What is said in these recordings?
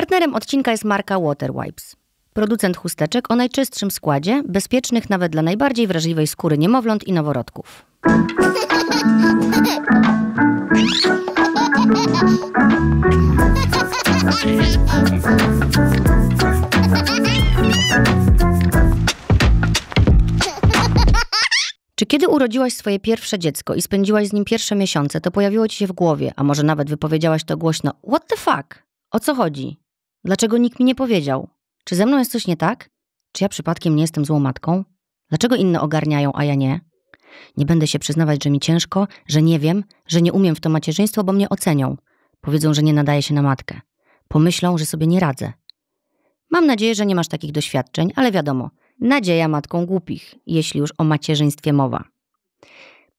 Partnerem odcinka jest marka Water Wipes. Producent chusteczek o najczystszym składzie, bezpiecznych nawet dla najbardziej wrażliwej skóry niemowląt i noworodków. Czy kiedy urodziłaś swoje pierwsze dziecko i spędziłaś z nim pierwsze miesiące, to pojawiło ci się w głowie, a może nawet wypowiedziałaś to głośno: What the fuck? O co chodzi? Dlaczego nikt mi nie powiedział? Czy ze mną jest coś nie tak? Czy ja przypadkiem nie jestem złą matką? Dlaczego inne ogarniają, a ja nie? Nie będę się przyznawać, że mi ciężko, że nie wiem, że nie umiem w to macierzyństwo, bo mnie ocenią. Powiedzą, że nie nadaje się na matkę. Pomyślą, że sobie nie radzę. Mam nadzieję, że nie masz takich doświadczeń, ale wiadomo, nadzieja matką głupich, jeśli już o macierzyństwie mowa.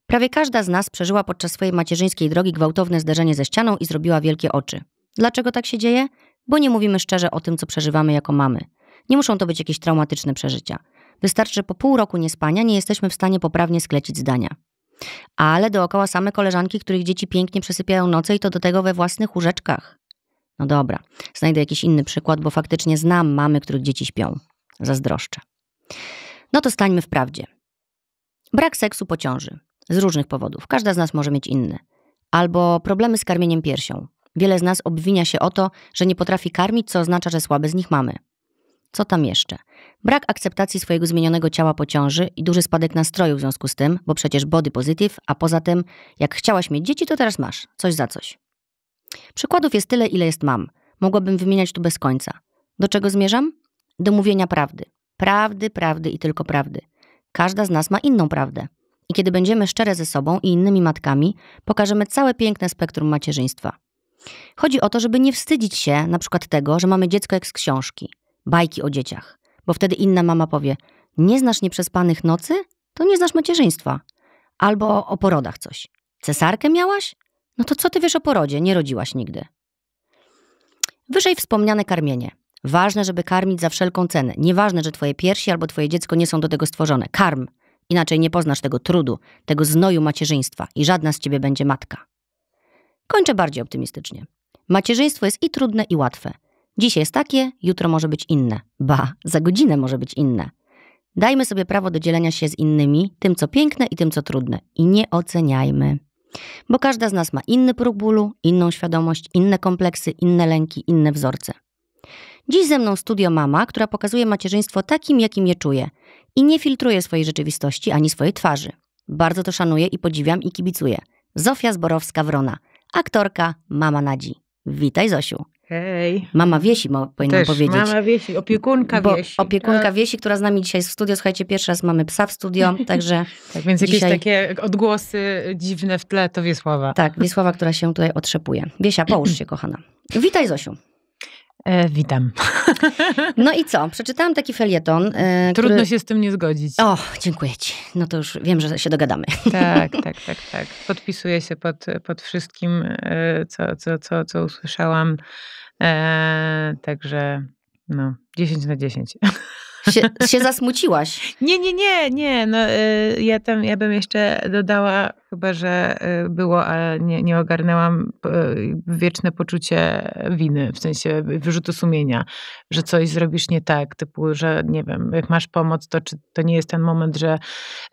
Prawie każda z nas przeżyła podczas swojej macierzyńskiej drogi gwałtowne zderzenie ze ścianą i zrobiła wielkie oczy. Dlaczego tak się dzieje? bo nie mówimy szczerze o tym, co przeżywamy jako mamy. Nie muszą to być jakieś traumatyczne przeżycia. Wystarczy, że po pół roku niespania nie jesteśmy w stanie poprawnie sklecić zdania. Ale dookoła same koleżanki, których dzieci pięknie przesypiają noce i to do tego we własnych łóżeczkach. No dobra, znajdę jakiś inny przykład, bo faktycznie znam mamy, których dzieci śpią. Zazdroszczę. No to stańmy w prawdzie. Brak seksu pociąży. Z różnych powodów. Każda z nas może mieć inny. Albo problemy z karmieniem piersią. Wiele z nas obwinia się o to, że nie potrafi karmić, co oznacza, że słabe z nich mamy. Co tam jeszcze? Brak akceptacji swojego zmienionego ciała po ciąży i duży spadek nastroju w związku z tym, bo przecież body positive, a poza tym, jak chciałaś mieć dzieci, to teraz masz. Coś za coś. Przykładów jest tyle, ile jest mam. Mogłabym wymieniać tu bez końca. Do czego zmierzam? Do mówienia prawdy. Prawdy, prawdy i tylko prawdy. Każda z nas ma inną prawdę. I kiedy będziemy szczere ze sobą i innymi matkami, pokażemy całe piękne spektrum macierzyństwa. Chodzi o to, żeby nie wstydzić się na przykład tego, że mamy dziecko jak z książki, bajki o dzieciach, bo wtedy inna mama powie: Nie znasz nieprzespanych nocy? To nie znasz macierzyństwa. Albo o porodach coś. Cesarkę miałaś? No to co ty wiesz o porodzie? Nie rodziłaś nigdy. Wyżej wspomniane karmienie. Ważne, żeby karmić za wszelką cenę. Nieważne, że twoje piersi albo twoje dziecko nie są do tego stworzone. Karm. Inaczej nie poznasz tego trudu, tego znoju macierzyństwa i żadna z ciebie będzie matka. Kończę bardziej optymistycznie. Macierzyństwo jest i trudne, i łatwe. Dzisiaj jest takie, jutro może być inne. Ba, za godzinę może być inne. Dajmy sobie prawo do dzielenia się z innymi tym, co piękne i tym, co trudne. I nie oceniajmy. Bo każda z nas ma inny próg bólu, inną świadomość, inne kompleksy, inne lęki, inne wzorce. Dziś ze mną studio mama, która pokazuje macierzyństwo takim, jakim je czuje i nie filtruje swojej rzeczywistości ani swojej twarzy. Bardzo to szanuję i podziwiam i kibicuję. Zofia Zborowska-Wrona – aktorka Mama Nadzi. Witaj Zosiu. Hej. Mama Wiesi ma, powinna powiedzieć. Mama Wiesi, opiekunka Bo Wiesi. Opiekunka tak. Wiesi, która z nami dzisiaj jest w studio. Słuchajcie, pierwszy raz mamy psa w studio, także... tak, więc dzisiaj... jakieś takie odgłosy dziwne w tle to Wiesława. Tak, Wiesława, która się tutaj otrzepuje. Wiesia, połóż się kochana. Witaj Zosiu. E, witam. No i co? Przeczytałam taki felieton. E, Trudno który... się z tym nie zgodzić. O, dziękuję ci. No to już wiem, że się dogadamy. Tak, tak, tak, tak. Podpisuję się pod, pod wszystkim, e, co, co, co, co usłyszałam. E, także no, 10 na 10. Się, się zasmuciłaś. Nie, nie, nie, nie. No, y, ja tam, ja bym jeszcze dodała, chyba, że y, było, ale nie, nie ogarnęłam y, wieczne poczucie winy, w sensie wyrzutu sumienia, że coś zrobisz nie tak, typu, że nie wiem, jak masz pomoc, to czy to nie jest ten moment, że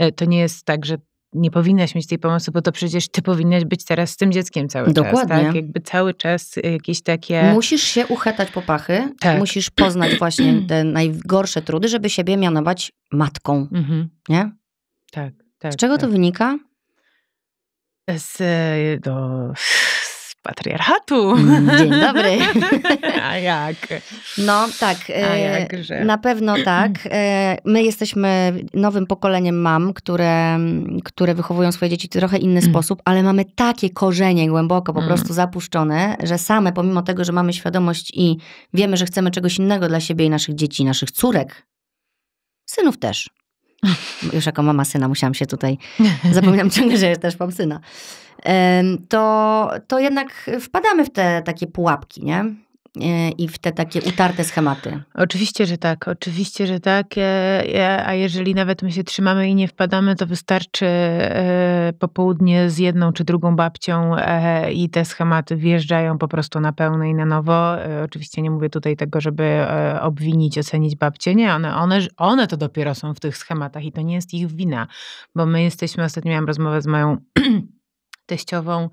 y, to nie jest tak, że nie powinnaś mieć tej pomocy, bo to przecież ty powinnaś być teraz z tym dzieckiem cały Dokładnie. czas. Tak? Jakby cały czas y, jakieś takie... Musisz się uchetać po pachy, tak. musisz poznać właśnie te najgorsze trudy, żeby siebie mianować matką, mhm. nie? Tak, tak. Z czego tak. to wynika? Z... Y, do patriarchatu. Dzień dobry. A jak? No tak, A e, jakże? na pewno tak. E, my jesteśmy nowym pokoleniem mam, które, które wychowują swoje dzieci w trochę inny mm. sposób, ale mamy takie korzenie głęboko, po mm. prostu zapuszczone, że same, pomimo tego, że mamy świadomość i wiemy, że chcemy czegoś innego dla siebie i naszych dzieci, naszych córek, synów też, Już jako mama syna musiałam się tutaj, zapominam ciągle, że jest też mam syna. To, to jednak wpadamy w te takie pułapki, nie? E, i w te takie utarte schematy. Oczywiście, że tak, oczywiście, że tak. A jeżeli nawet my się trzymamy i nie wpadamy, to wystarczy e, popołudnie z jedną czy drugą babcią e, i te schematy wjeżdżają po prostu na pełne i na nowo. Oczywiście nie mówię tutaj tego, żeby obwinić, ocenić babcie. Nie, one, one, one to dopiero są w tych schematach i to nie jest ich wina, bo my jesteśmy, ostatnio miałam rozmowę z moją teściową,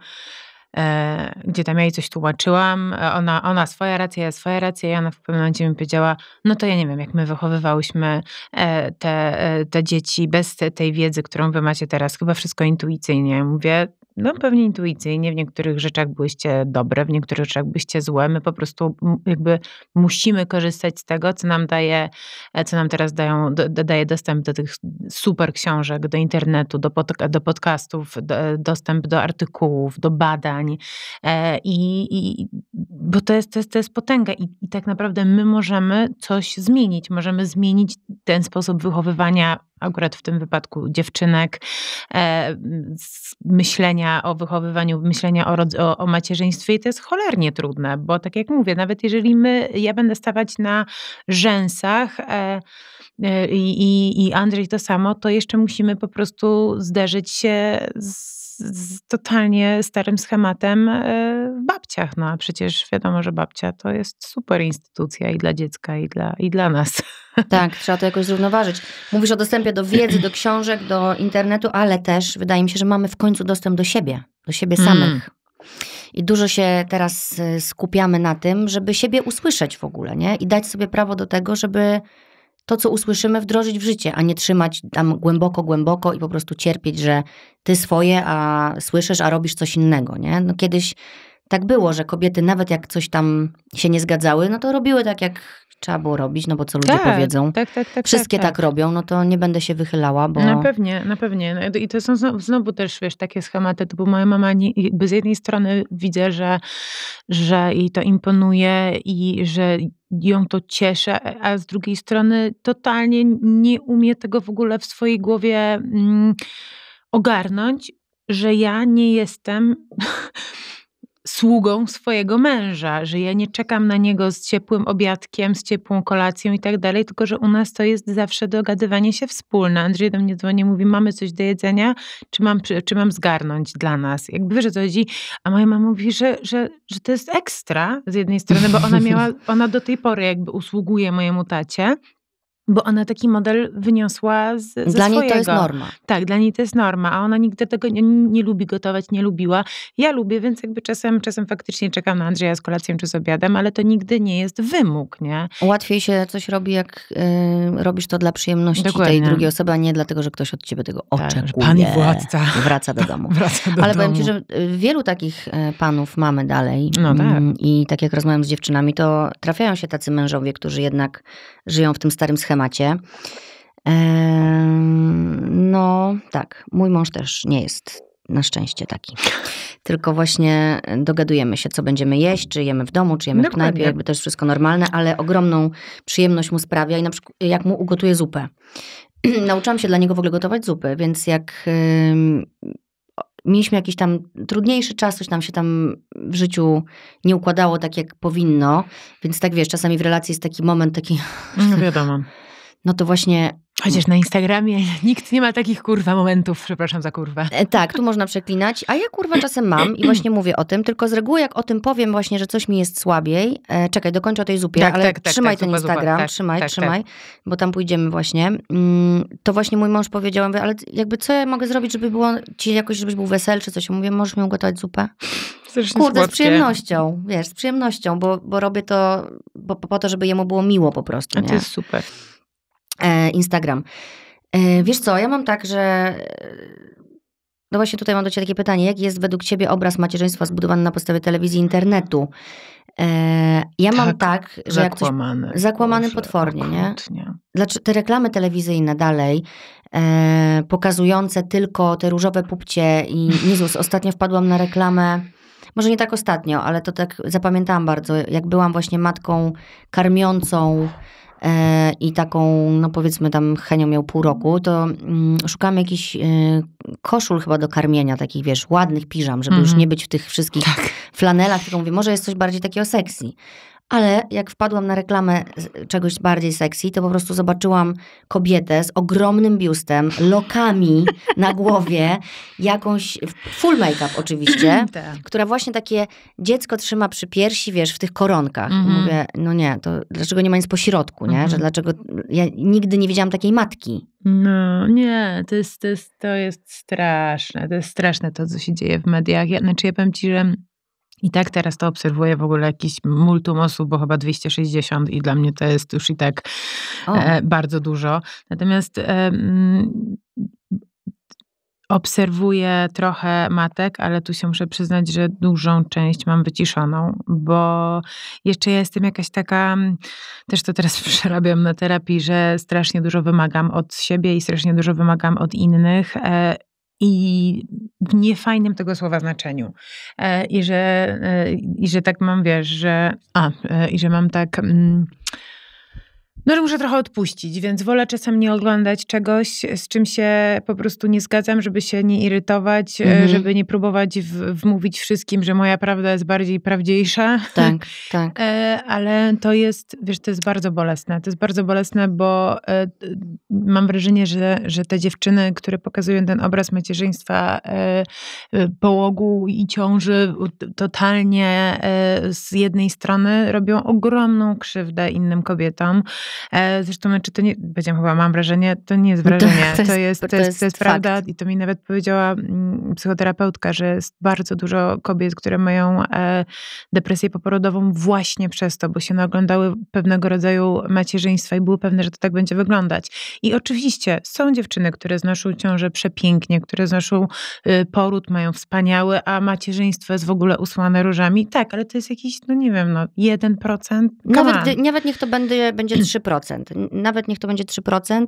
E, gdzie tam ja jej coś tłumaczyłam, e, ona, ona swoja racja, ja swoja racja i ona w pewnym momencie mi powiedziała, no to ja nie wiem, jak my wychowywałyśmy e, te, te dzieci bez tej wiedzy, którą wy macie teraz, chyba wszystko intuicyjnie. mówię, no mhm. pewnie intuicyjnie, w niektórych rzeczach byłyście dobre, w niektórych rzeczach byście złe. My po prostu jakby musimy korzystać z tego, co nam daje, e, co nam teraz dają, do, daje dostęp do tych super książek, do internetu, do, pod, do podcastów, do, e, dostęp do artykułów, do badań. E, i, i, bo to jest, to jest, to jest potęga I, i tak naprawdę my możemy coś zmienić. Możemy zmienić ten sposób wychowywania akurat w tym wypadku dziewczynek, e, myślenia o wychowywaniu, myślenia o, o, o, macierzyństwie i to jest cholernie trudne, bo tak jak mówię, nawet jeżeli my, ja będę stawać na rzęsach e, e, i, i, i Andrzej to samo, to jeszcze musimy po prostu zderzyć się z z totalnie starym schematem e, w babciach. No a przecież wiadomo, że babcia to jest super instytucja i dla dziecka, i dla, i dla nas. Tak, trzeba to jakoś zrównoważyć. Mówisz o dostępie do wiedzy, do książek, do internetu, ale też wydaje mi się, że mamy w końcu dostęp do siebie, do siebie mm. samych. Mm. I dużo się teraz e, skupiamy na tym, żeby siebie usłyszeć w ogóle, nie? I dać sobie prawo do tego, żeby to, co usłyszymy, wdrożyć w życie, a nie trzymać tam głęboko, głęboko i po prostu cierpieć, że ty swoje, a słyszysz, a robisz coś innego, nie? No kiedyś tak było, że kobiety nawet jak coś tam się nie zgadzały, no to robiły tak, jak trzeba było robić, no bo co ludzie tak, powiedzą. Tak, tak, tak. Wszystkie tak, tak. tak, robią, no to nie będę się wychylała, bo... Na pewnie, na pewnie. No I to są znowu, znowu też, wiesz, takie schematy, bo moja mama z jednej strony widzę, że, że jej to imponuje i że ją to cieszy, a z drugiej strony totalnie nie umie tego w ogóle w swojej głowie mm, ogarnąć, że ja nie jestem... sługą swojego męża, że ja nie czekam na niego z ciepłym obiadkiem, z ciepłą kolacją i tak dalej, tylko że u nas to jest zawsze dogadywanie się wspólne. Andrzej do mnie dzwoni, mówi, mamy coś do jedzenia, czy mam, czy mam zgarnąć dla nas? Jakby, że to chodzi, a moja mama mówi, że, że, że to jest ekstra z jednej strony, bo ona miała, ona do tej pory jakby usługuje mojemu tacie, bo ona taki model wyniosła z, ze Dla swojego. niej to jest norma. Tak, dla niej to jest norma, a ona nigdy tego nie, nie, lubi gotować, nie lubiła. Ja lubię, więc jakby czasem, czasem faktycznie czekam na Andrzeja z kolacją czy z obiadem, ale to nigdy nie jest wymóg, nie? Łatwiej się coś robi, jak y, robisz to dla przyjemności Dokładnie. tej drugiej osoby, a nie dlatego, że ktoś od ciebie tego tak, oczekuje. Pan władca. Wraca do domu. Wraca do ale domu. powiem ci, że y, wielu takich y, panów mamy dalej. No mm, tak. I tak jak rozmawiam z dziewczynami, to trafiają się tacy mężowie, którzy jednak żyją w tym starym schemacie macie No tak, mój mąż też nie jest na szczęście taki. Tylko właśnie dogadujemy się, co będziemy jeść, czy jemy w domu, czy jemy Dokładnie. w knajpie, jakby to jest wszystko normalne, ale ogromną przyjemność mu sprawia i na przykład jak mu ugotuję zupę. Nauczyłam się dla niego w ogóle gotować zupy, więc jak yy, mieliśmy jakiś tam trudniejszy czas, coś nam się tam w życiu nie układało tak, jak powinno, więc tak wiesz, czasami w relacji jest taki moment taki... nie no wiadomo no to właśnie Chociaż na Instagramie nikt nie ma takich kurwa momentów, przepraszam za kurwę. E, tak, tu można przeklinać, a ja kurwa czasem mam i właśnie mówię o tym, tylko z reguły jak o tym powiem właśnie, że coś mi jest słabiej, e, czekaj, dokończę o tej zupie, tak, ale tak, tak, trzymaj tak, ten zupa, Instagram, zupa, tak, trzymaj, tak, trzymaj, bo tam pójdziemy właśnie. Mm, to właśnie mój mąż powiedział, mówię, ale jakby co ja mogę zrobić, żeby było ci jakoś, żebyś był weselczy, coś. mówię, możesz mi ugotować zupę? Strasznie Kurde, słodkie. z przyjemnością, wiesz, z przyjemnością, bo, bo robię to po to, żeby jemu było miło po prostu. A to jest super. E, Instagram. E, wiesz co, ja mam tak, że e, no właśnie tutaj mam do Ciebie takie pytanie. Jak jest według Ciebie obraz macierzyństwa zbudowany na podstawie telewizji internetu? ja mam tak, tak że zakłamany, jak coś zakłamany Boże, potwornie, okrutnie. nie? Dlaczego te reklamy telewizyjne dalej, e, pokazujące tylko te różowe pupcie i Jezus, ostatnio wpadłam na reklamę, może nie tak ostatnio, ale to tak zapamiętałam bardzo, jak byłam właśnie matką karmiącą E, i taką, no powiedzmy tam Henio miał pół roku, to mm, szukamy jakichś e, koszul chyba do karmienia, takich wiesz, ładnych piżam, żeby mm. już mhm. nie być w tych wszystkich tak. flanelach, tylko mówię, może jest coś bardziej takiego sexy ale jak wpadłam na reklamę czegoś bardziej sexy, to po prostu zobaczyłam kobietę z ogromnym biustem, lokami na głowie, jakąś full make-up oczywiście, tak. która właśnie takie dziecko trzyma przy piersi, wiesz, w tych koronkach. Mm -hmm. Mówię, no nie, to dlaczego nie ma nic po środku, nie? Mm -hmm. Że mhm. dlaczego ja nigdy nie widziałam takiej matki. No nie, to jest, to jest, to jest straszne, to jest straszne to, co się dzieje w mediach. Ja, znaczy ja powiem ci, że i tak teraz to obserwuję w ogóle jakiś multum osób, bo chyba 260 i dla mnie to jest już i tak e, bardzo dużo. Natomiast obserwuję trochę matek, ale tu się muszę przyznać, że dużą część mam wyciszoną, bo jeszcze ja jestem jakaś taka, też to teraz przerabiam na terapii, że strasznie dużo wymagam od siebie i strasznie dużo wymagam od innych e, i w niefajnym tego słowa znaczeniu. E, I że, e, i że tak mam, wiesz, że... A, e, i że mam tak... Mm, no, że muszę trochę odpuścić, więc wolę czasem nie oglądać czegoś, z czym się po prostu nie zgadzam, żeby się nie irytować, e, mhm. żeby nie próbować w, wmówić wszystkim, że moja prawda jest bardziej prawdziwsza. Tak, tak. E, ale to jest, wiesz, to jest bardzo bolesne. To jest bardzo bolesne, bo e, mam wrażenie, że, że te dziewczyny, które pokazują ten obraz macierzyństwa, połogu i ciąży, totalnie z jednej strony robią ogromną krzywdę innym kobietom. E, zresztą, czy znaczy, to nie, będziemy chyba, mam wrażenie, to nie jest no wrażenie, to, to, jest, to, jest, to, jest, to jest prawda i to mi nawet powiedziała mm, psychoterapeutka, że jest bardzo dużo kobiet, które mają e, depresję poporodową właśnie przez to, bo się naoglądały pewnego rodzaju macierzyństwa i były pewne, że to tak będzie wyglądać. I oczywiście są dziewczyny, które znoszą ciążę przepięknie, które znoszą y, poród, mają wspaniały, a macierzyństwo jest w ogóle usłane różami. Tak, ale to jest jakiś, no nie wiem, no 1%. Nawet, nawet niech to będzie, będzie 3%, 3%. Nawet niech to będzie 3%.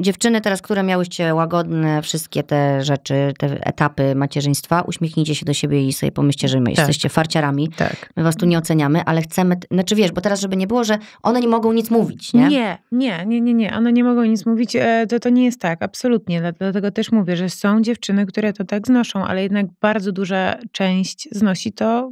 Dziewczyny teraz, które miałyście łagodne wszystkie te rzeczy, te etapy macierzyństwa, uśmiechnijcie się do siebie i sobie pomyślcie, że my tak. jesteście farciarami. Tak. My was tu nie oceniamy, ale chcemy, znaczy wiesz, bo teraz, żeby nie było, że one nie mogą nic mówić, nie? Nie, nie, nie, nie, nie. one nie mogą nic mówić, e, to, to nie jest tak, absolutnie. Dlatego też mówię, że są dziewczyny, które to tak znoszą, ale jednak bardzo duża część znosi to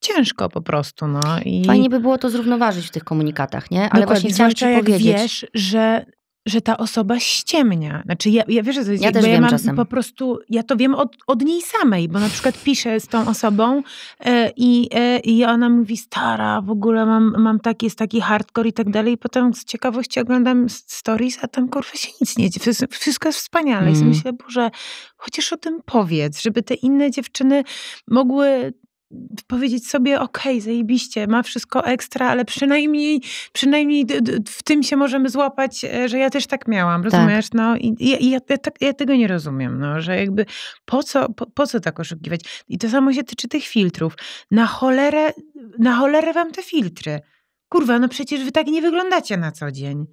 ciężko po prostu. No. I... Fajnie by było to zrównoważyć w tych komunikatach, nie? Ale Dokładnie, właśnie chciałam ci jak powiedzieć. wiesz, że że ta osoba ściemnia. Znaczy, ja, ja wiesz, że to jest, ja też ja wiem mam czasem. po prostu, ja to wiem od, od niej samej, bo na przykład piszę z tą osobą e, i, e, i ona mówi, stara, w ogóle mam, mam taki, jest taki hardcore i tak dalej, i potem z ciekawości oglądam stories, a tam kurwa się nic nie dzieje. Wszystko jest wspaniale. Mm. I myślę, Boże, chociaż o tym powiedz, żeby te inne dziewczyny mogły powiedzieć sobie, okej, okay, zajebiście, ma wszystko ekstra, ale przynajmniej, przynajmniej w tym się możemy złapać, e, że ja też tak miałam, tak. rozumiesz? Tak. No i, i ja, ja, tak, ja, tego nie rozumiem, no, że jakby po co, po, po, co tak oszukiwać? I to samo się tyczy tych filtrów. Na cholerę, na cholerę wam te filtry. Kurwa, no przecież wy tak nie wyglądacie na co dzień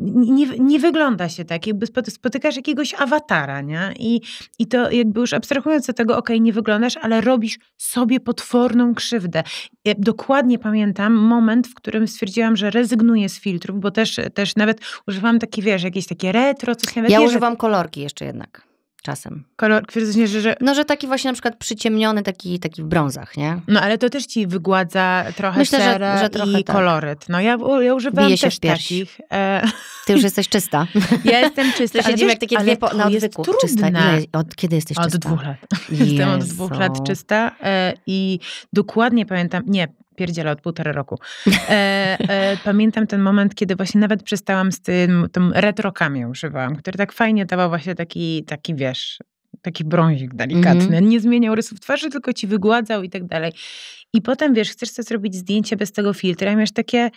nie, nie wygląda się tak, jakby spotykasz jakiegoś awatara, nie? I, I to jakby już abstrahując od tego, okej, okay, nie wyglądasz, ale robisz sobie potworną krzywdę. Ja dokładnie pamiętam moment, w którym stwierdziłam, że rezygnuję z filtrów, bo też, też nawet używam takie, wiesz, jakieś takie retro, coś nawet... Ja używam kolorki jeszcze jednak czasem. Kolor, w że, że... No, że taki właśnie na przykład przyciemniony, taki, taki w brązach, nie? No, ale to też ci wygładza trochę Myślę, że, że trochę i tak. koloryt. No, ja, ja używam Bije też takich. E... Ty już jesteś czysta. Ja jestem czysta. To siedzimy jak takie dwie po, na odwyku. Czysta. Ile, od kiedy jesteś czysta? Od dwóch lat. Jezu. Jestem od dwóch lat czysta e, i dokładnie pamiętam, nie, odpierdziela od półtora roku. E, e, pamiętam ten moment, kiedy właśnie nawet przestałam z tym, tą retrokamię używałam, który tak fajnie dawał właśnie taki, taki wiesz, taki brązik delikatny. Mm -hmm. Nie zmieniał rysów twarzy, tylko ci wygładzał i tak dalej. I potem, wiesz, chcesz sobie zrobić zdjęcie bez tego filtra i masz takie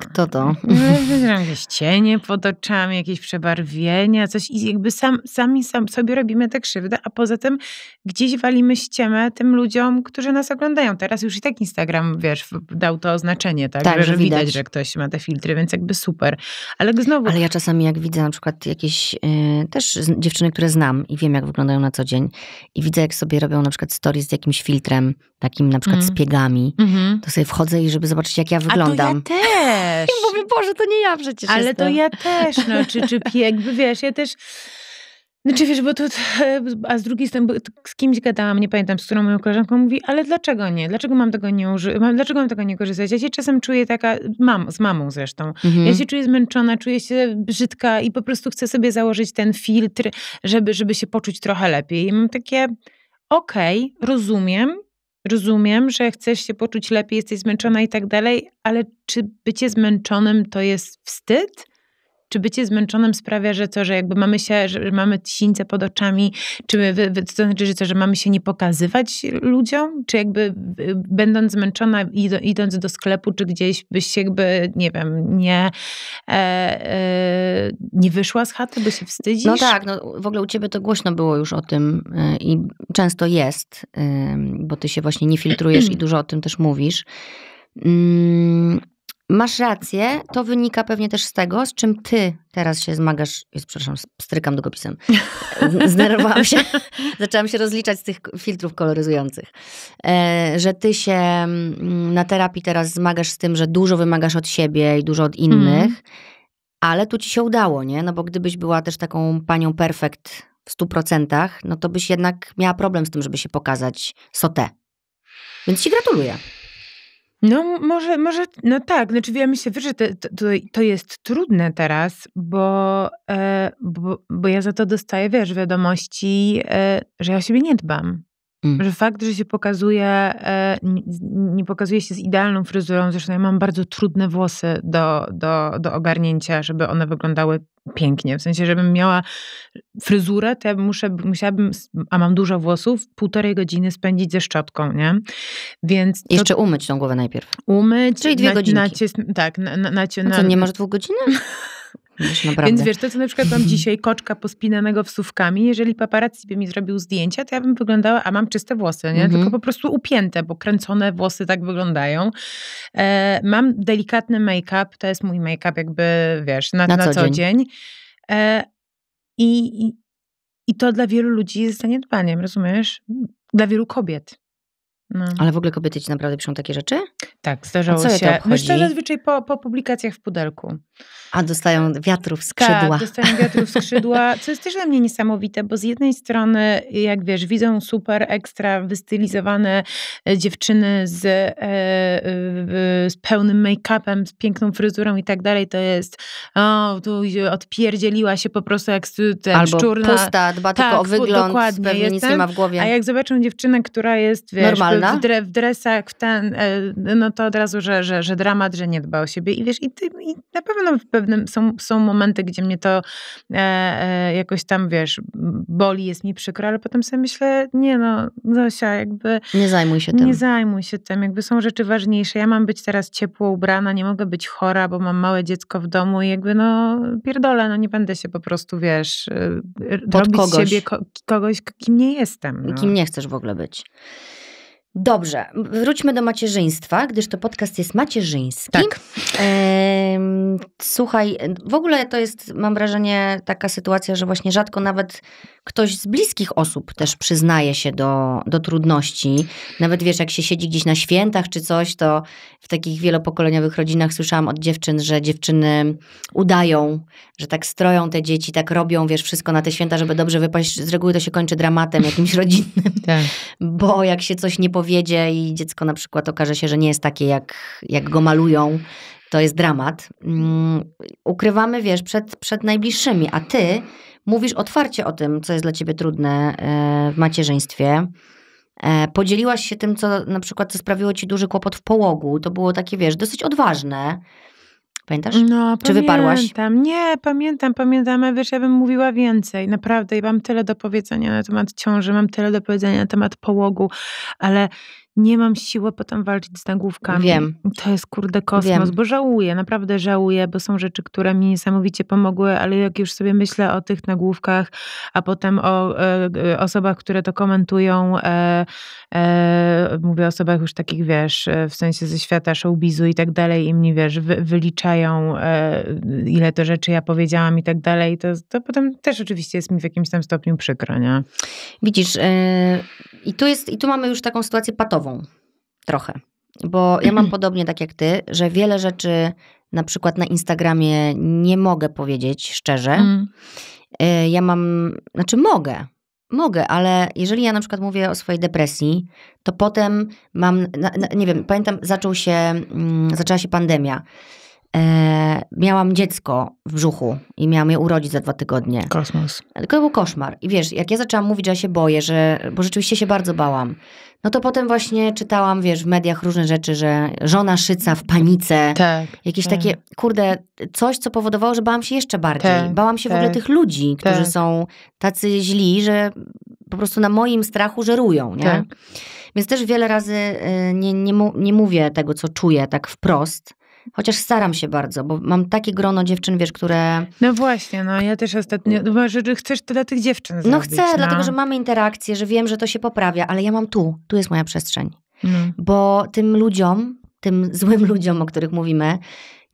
kto to? Mm. No, jakieś cienie pod oczami, jakieś przebarwienia, coś i jakby sam, sami sam sobie robimy tę krzywdę, a poza tym gdzieś walimy ściemę tym ludziom, którzy nas oglądają. Teraz już i tak Instagram, wiesz, dał to oznaczenie, tak, tak że, że widać. że ktoś ma te filtry, więc jakby super. Ale znowu... Ale ja czasami jak widzę na przykład jakieś yy, też dziewczyny, które znam i wiem jak wyglądają na co dzień i widzę jak sobie robią na przykład stories z jakimś filtrem, takim na przykład mm. z mhm. piegami, mm -hmm. to sobie wchodzę i żeby zobaczyć jak ja wyglądam. A to ja też też. I mówię, Boże, to nie ja przecież Ale jestem. to ja też, no, czy, czy jakby, wiesz, ja też... no czy wiesz, bo to, a z drugiej strony, z kimś gadałam, nie pamiętam, z którą moją koleżanką, mówi, ale dlaczego nie? Dlaczego mam tego nie dlaczego mam tego nie korzystać? Ja się czasem czuję taka, mam, z mamą zresztą, mhm. ja się czuję zmęczona, czuję się brzydka i po prostu chcę sobie założyć ten filtr, żeby, żeby się poczuć trochę lepiej. I mam takie, okej, okay, rozumiem, rozumiem, że chcesz się poczuć lepiej, jesteś zmęczona i tak dalej, ale czy bycie zmęczonym to jest wstyd? Czy bycie zmęczonym sprawia, że co, że jakby mamy się, że mamy sińce pod oczami, czy wy, to znaczy, że co, że mamy się nie pokazywać ludziom? Czy jakby y, będąc zmęczona, id idąc do sklepu, czy gdzieś byś się jakby, nie wiem, nie, e, e, nie wyszła z chaty, by się wstydzić? No tak, no w ogóle u ciebie to głośno było już o tym e, i często jest, bo ty się właśnie nie filtrujesz i dużo o tym też mówisz. Mm, Masz rację, to wynika pewnie też z tego, z czym ty teraz się zmagasz. Jest, przepraszam, strykam długopisem. Zdenerwowałam się, zaczęłam się rozliczać z tych filtrów koloryzujących. E, że ty się mm, na terapii teraz zmagasz z tym, że dużo wymagasz od siebie i dużo od innych, mm. ale tu ci się udało, nie? No bo gdybyś była też taką panią perfekt w stu procentach, no to byś jednak miała problem z tym, żeby się pokazać sotę. Więc ci gratuluję. No może, może, no tak, znaczy ja myślę, że to, to, to jest trudne teraz, bo, e, bo, bo ja za to dostaję, wiesz, wiadomości, e, że ja o siebie nie dbam. Mm. Że fakt, że się pokazuje, e, nie pokazuje się z idealną fryzurą, zresztą ja mam bardzo trudne włosy do, do, do ogarnięcia, żeby one wyglądały pięknie. W sensie, żebym miała fryzurę, to ja muszę, musiałabym, a mam dużo włosów, półtorej godziny spędzić ze szczotką, nie? Więc... To... Jeszcze umyć tą głowę najpierw. Umyć. Czyli dwie na, tak. Na, na, no na, na, Co, nie może dwóch godzin? No Więc wiesz, to co na przykład mam dzisiaj, koczka pospinanego wsówkami, jeżeli paparazzi by mi zrobił zdjęcia, to ja bym wyglądała, a mam czyste włosy, nie? Mhm. Tylko po prostu upięte, bo kręcone włosy tak wyglądają. E, mam delikatny make-up, to jest mój make-up jakby, wiesz, na, na, na co, dzień. dzień. E, i, I to dla wielu ludzi jest zaniedbaniem, rozumiesz? Dla wielu kobiet. No. Ale w ogóle kobiety ci naprawdę piszą takie rzeczy? Tak, zdarzało się. Myślę, że zazwyczaj po, po publikacjach w pudelku. A dostają wiatrów tak, skrzydła. Tak, dostają wiatrów skrzydła, co jest też dla mnie niesamowite, bo z jednej strony, jak wiesz, widzą super, ekstra wystylizowane e, dziewczyny z, e, z pełnym make-upem, z piękną fryzurą i tak dalej, to jest o, tu odpierdzieliła się po prostu jak ten Albo szczurna. pusta, dba tak, tylko o tak, wygląd, dokładnie, pewnie jestem, nic nie ma w głowie. A jak zobaczą dziewczynę, która jest, wiesz, Normalna w, dre, w dresach, w ten, e, no to od razu, że, że, że dramat, że nie dba o siebie. I wiesz, i, ty, i na pewno w pewnym są, są momenty, gdzie mnie to e, e, jakoś tam, wiesz, boli, jest mi przykro, ale potem sobie myślę, nie no, Zosia, jakby... Nie zajmuj się tym. Nie zajmuj się tym, jakby są rzeczy ważniejsze. Ja mam być teraz ciepło ubrana, nie mogę być chora, bo mam małe dziecko w domu i jakby no pierdolę, no nie będę się po prostu, wiesz, e, Pod robić kogoś. siebie ko kogoś, kim nie jestem. No. Kim nie chcesz w ogóle być. Dobrze, wróćmy do macierzyństwa, gdyż to podcast jest macierzyński. Tak. słuchaj, w ogóle to jest, mam wrażenie, taka sytuacja, że właśnie rzadko nawet ktoś z bliskich osób też przyznaje się do, do trudności. Nawet wiesz, jak się siedzi gdzieś na świętach czy coś, to w takich wielopokoleniowych rodzinach słyszałam od dziewczyn, że dziewczyny udają, że tak stroją te dzieci, tak robią, wiesz, wszystko na te święta, żeby dobrze wypaść. Z reguły to się kończy dramatem jakimś rodzinnym, tak. bo jak się coś nie powiedzie i dziecko na przykład okaże się, że nie jest takie, jak, jak go malują, to jest dramat. Mm, ukrywamy, wiesz, przed, przed najbliższymi, a ty mówisz otwarcie o tym, co jest dla ciebie trudne e, w macierzyństwie. E, podzieliłaś się tym, co na przykład co sprawiło ci duży kłopot w połogu. To było takie, wiesz, dosyć odważne. Pamiętasz? No, Czy pamiętam. wyparłaś? Nie, pamiętam, pamiętam. ale wiesz, ja bym mówiła więcej. Naprawdę. I mam tyle do powiedzenia na temat ciąży, mam tyle do powiedzenia na temat połogu, ale nie mam siły potem walczyć z nagłówkami. Wiem. To jest kurde kosmos, Wiem. bo żałuję, naprawdę żałuję, bo są rzeczy, które mi niesamowicie pomogły, ale jak już sobie myślę o tych nagłówkach, a potem o e, e osobach, które to komentują, e, e, mówię o osobach już takich, wiesz, e, w sensie ze świata showbizu i tak dalej, i mnie, wiesz, wy, wyliczają, e, ile to rzeczy ja powiedziałam i tak dalej, to, to potem też oczywiście jest mi w jakimś tam stopniu przykro, nie? Widzisz, i tu jest, i tu mamy już taką sytuację patową, trochę. Bo ja mam podobnie tak jak ty, że wiele rzeczy na przykład na Instagramie nie mogę powiedzieć szczerze. Mm. Y, ja mam, znaczy mogę, mogę, ale jeżeli ja na przykład mówię o swojej depresji, to potem mam, nie wiem, pamiętam, zaczął się, mm, zaczęła się pandemia. E, miałam dziecko w brzuchu i miałam je urodzić za dwa tygodnie. Kosmos. To był koszmar. I wiesz, jak ja zaczęłam mówić, że ja się boję, że, bo rzeczywiście się bardzo bałam, no to potem właśnie czytałam, wiesz, w mediach różne rzeczy, że żona szyca w panice. Tak. Jakieś tak. takie, kurde, coś, co powodowało, że bałam się jeszcze bardziej. Tak, bałam się tak, w ogóle tak, tych ludzi, którzy tak. są tacy źli, że po prostu na moim strachu żerują, nie? Tak. Więc też wiele razy y, nie, nie, nie mówię tego, co czuję tak wprost, Chociaż staram się bardzo, bo mam takie grono dziewczyn, wiesz, które... No właśnie, no ja też ostatnio... No, że chcesz to dla tych dziewczyn no zrobić. No chcę, no. dlatego że mamy interakcję, że wiem, że to się poprawia, ale ja mam tu, tu jest moja przestrzeń. Mm. Bo tym ludziom, tym złym ludziom, o których mówimy,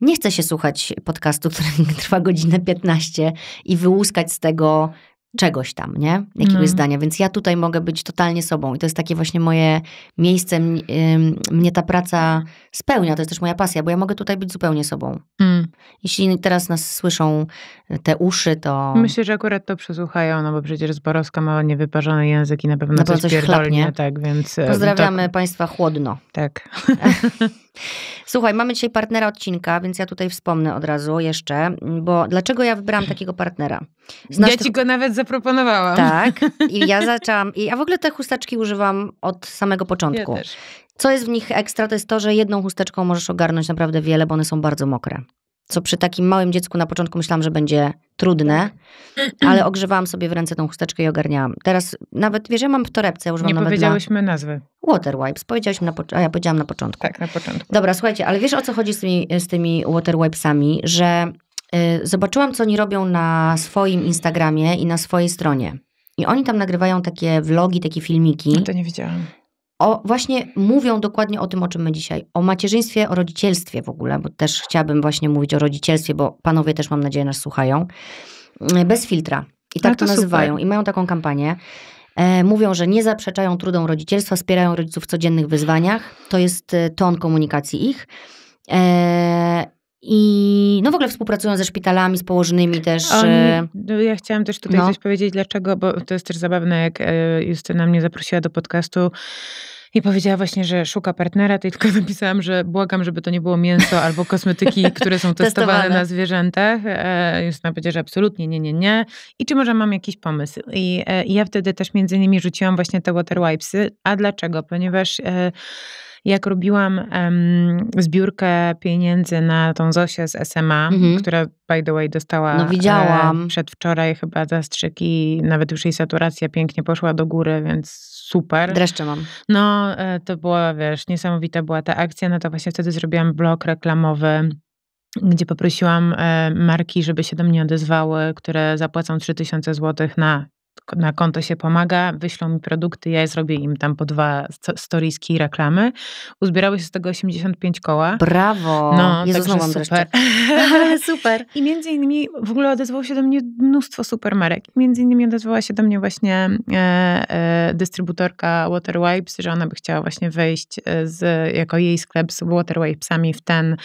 nie chce się słuchać podcastu, który trwa godzinę 15 i wyłuskać z tego czegoś tam, nie? Jakiegoś mm. zdania. Więc ja tutaj mogę być totalnie sobą i to jest takie właśnie moje miejsce. Mnie ta praca spełnia, to jest też moja pasja, bo ja mogę tutaj być zupełnie sobą. Mm. Jeśli teraz nas słyszą y, te uszy, to... Myślę, że akurat to przesłuchają, no bo przecież Zborowska ma niewyparzony język i na pewno na no coś, coś pierdolnie. Tak, więc... E, Pozdrawiamy to... Tak. Państwa chłodno. Tak. Słuchaj, mamy dzisiaj partnera odcinka, więc ja tutaj wspomnę od razu jeszcze, bo dlaczego ja wybrałam takiego partnera? Znasz ja ci go nawet zaproponowałam. Tak. I ja zaczęłam. I ja w ogóle te chusteczki używam od samego początku. Ja też. Co jest w nich ekstra, to jest to, że jedną chusteczką możesz ogarnąć naprawdę wiele, bo one są bardzo mokre co przy takim małym dziecku na początku myślałam, że będzie trudne, ale ogrzewałam sobie w ręce tą chusteczkę i ogarniałam. Teraz nawet, wiesz, ja mam w torebce, ja używam Nie nawet powiedziałyśmy dla... nazwy. Water wipes, powiedziałyśmy na po... a ja powiedziałam na początku. Tak, na początku. Dobra, słuchajcie, ale wiesz o co chodzi z tymi, z tymi water wipesami, że y, zobaczyłam, co oni robią na swoim Instagramie i na swojej stronie. I oni tam nagrywają takie vlogi, takie filmiki. No to nie widziałam o, właśnie mówią dokładnie o tym, o czym my dzisiaj, o macierzyństwie, o rodzicielstwie w ogóle, bo też chciałabym właśnie mówić o rodzicielstwie, bo panowie też mam nadzieję nas słuchają, mm, bez filtra. I tak no to, to nazywają i mają taką kampanię. E, mówią, że nie zaprzeczają trudom rodzicielstwa, wspierają rodziców w codziennych wyzwaniach. To jest e, ton komunikacji ich. E, i no w ogóle współpracują ze szpitalami, z położonymi też. no ja chciałam też tutaj no. coś powiedzieć, dlaczego, bo to jest też zabawne, jak e, Justyna mnie zaprosiła do podcastu. I powiedziała właśnie, że szuka partnera, to tylko napisałam, że błagam, żeby to nie było mięso albo kosmetyki, które są testowane, testowane. na zwierzętach. E, Justyna powiedziała, że absolutnie nie, nie, nie. I czy może mam jakiś pomysł? I, e, ja wtedy też między innymi rzuciłam właśnie te water wipesy. A dlaczego? Ponieważ... E, jak robiłam um, zbiórkę pieniędzy na tą Zosię z SMA, mhm. która by the way dostała no, widziałam. E, przedwczoraj chyba zastrzyki, nawet już jej saturacja pięknie poszła do góry, więc super. Dreszcze mam. No, e, to była, wiesz, niesamowita była ta akcja, no to właśnie wtedy zrobiłam blok reklamowy gdzie poprosiłam e, marki, żeby się do mnie odezwały, które zapłacą 3000 zł na na konto się pomaga, wyślą mi produkty, ja zrobię im tam po dwa storieski i reklamy. Uzbierały się z tego 85 koła. Brawo! No, Jezus, także super. super. I między innymi w ogóle odezwało się do mnie mnóstwo super marek. Między innymi odezwała się do mnie właśnie e, e, dystrybutorka Water Wipes, że ona by chciała właśnie wejść e, z, jako jej sklep z Water Wipesami w ten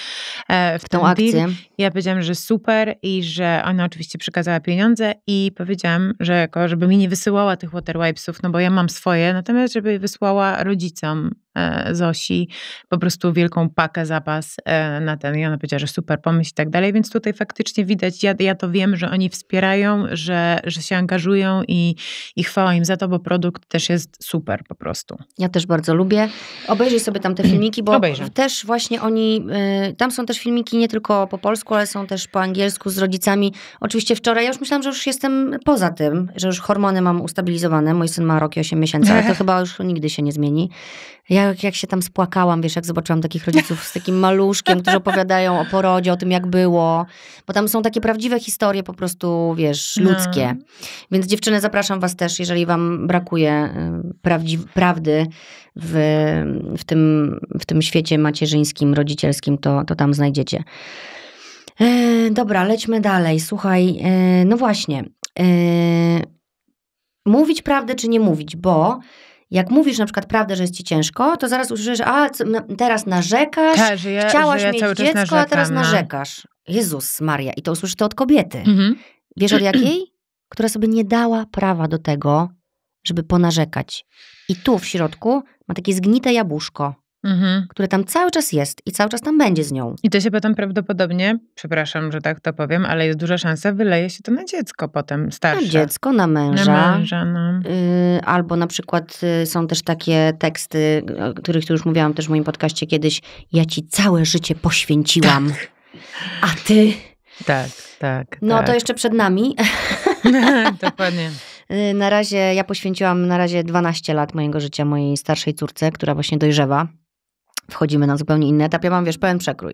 e, w tą akcję. Ja powiedziałam, że super i że ona oczywiście przekazała pieniądze i powiedziałam, że jako, żeby mi nie wysyłała tych water wipesów, no bo ja mam swoje, natomiast żeby wysyłała rodzicom E, Zosi po prostu wielką pakę zapas e, na ten. I ona powiedziała, że super pomysł i tak dalej. Więc tutaj faktycznie widać, ja, ja to wiem, że oni wspierają, że, że się angażują i, i chwała im za to, bo produkt też jest super po prostu. Ja też bardzo lubię. Obejrzyj sobie tam te filmiki, bo Obejrzę. też właśnie oni, e, tam są też filmiki nie tylko po polsku, ale są też po angielsku z rodzicami. Oczywiście wczoraj ja już myślałam, że już jestem poza tym, że już hormony mam ustabilizowane. Mój syn ma rok i 8 miesięcy, ale to chyba już nigdy się nie zmieni. Ja jak, jak się tam spłakałam, wiesz, jak zobaczyłam takich rodziców z takim maluszkiem, którzy opowiadają o porodzie, o tym jak było, bo tam są takie prawdziwe historie po prostu, wiesz, no. ludzkie. No. Więc dziewczyny, zapraszam was też, jeżeli wam brakuje y, prawdy w, w, tym, w tym świecie macierzyńskim, rodzicielskim, to, to tam znajdziecie. Yy, dobra, lećmy dalej. Słuchaj, e, no właśnie. E, mówić prawdę czy nie mówić, bo jak mówisz na przykład prawdę, że jest ci ciężko, to zaraz usłyszysz, a, teraz narzekasz, tak, że ja, chciałaś że ja mieć dziecko, narzekam, a teraz no. narzekasz. Jezus Maria. I to usłyszysz to od kobiety. Mhm. Wiesz od jakiej? Która sobie nie dała prawa do tego, żeby ponarzekać. I tu w środku ma takie zgnite jabłuszko mhm. które tam cały czas jest i cały czas tam będzie z nią. I to się potem prawdopodobnie, przepraszam, że tak to powiem, ale jest duża szansa, wyleje się to na dziecko potem starsze. Na dziecko, na męża. Na męża no. Y, albo na przykład y, są też takie teksty, o których tu już mówiłam też w moim podcaście kiedyś. Ja ci całe życie poświęciłam, tak. a ty... Tak, tak. No tak. to jeszcze przed nami. Dokładnie. Y, na razie ja poświęciłam na razie 12 lat mojego życia mojej starszej córce, która właśnie dojrzewa wchodzimy na zupełnie inny etap. Ja mam, wiesz, pełen przekrój.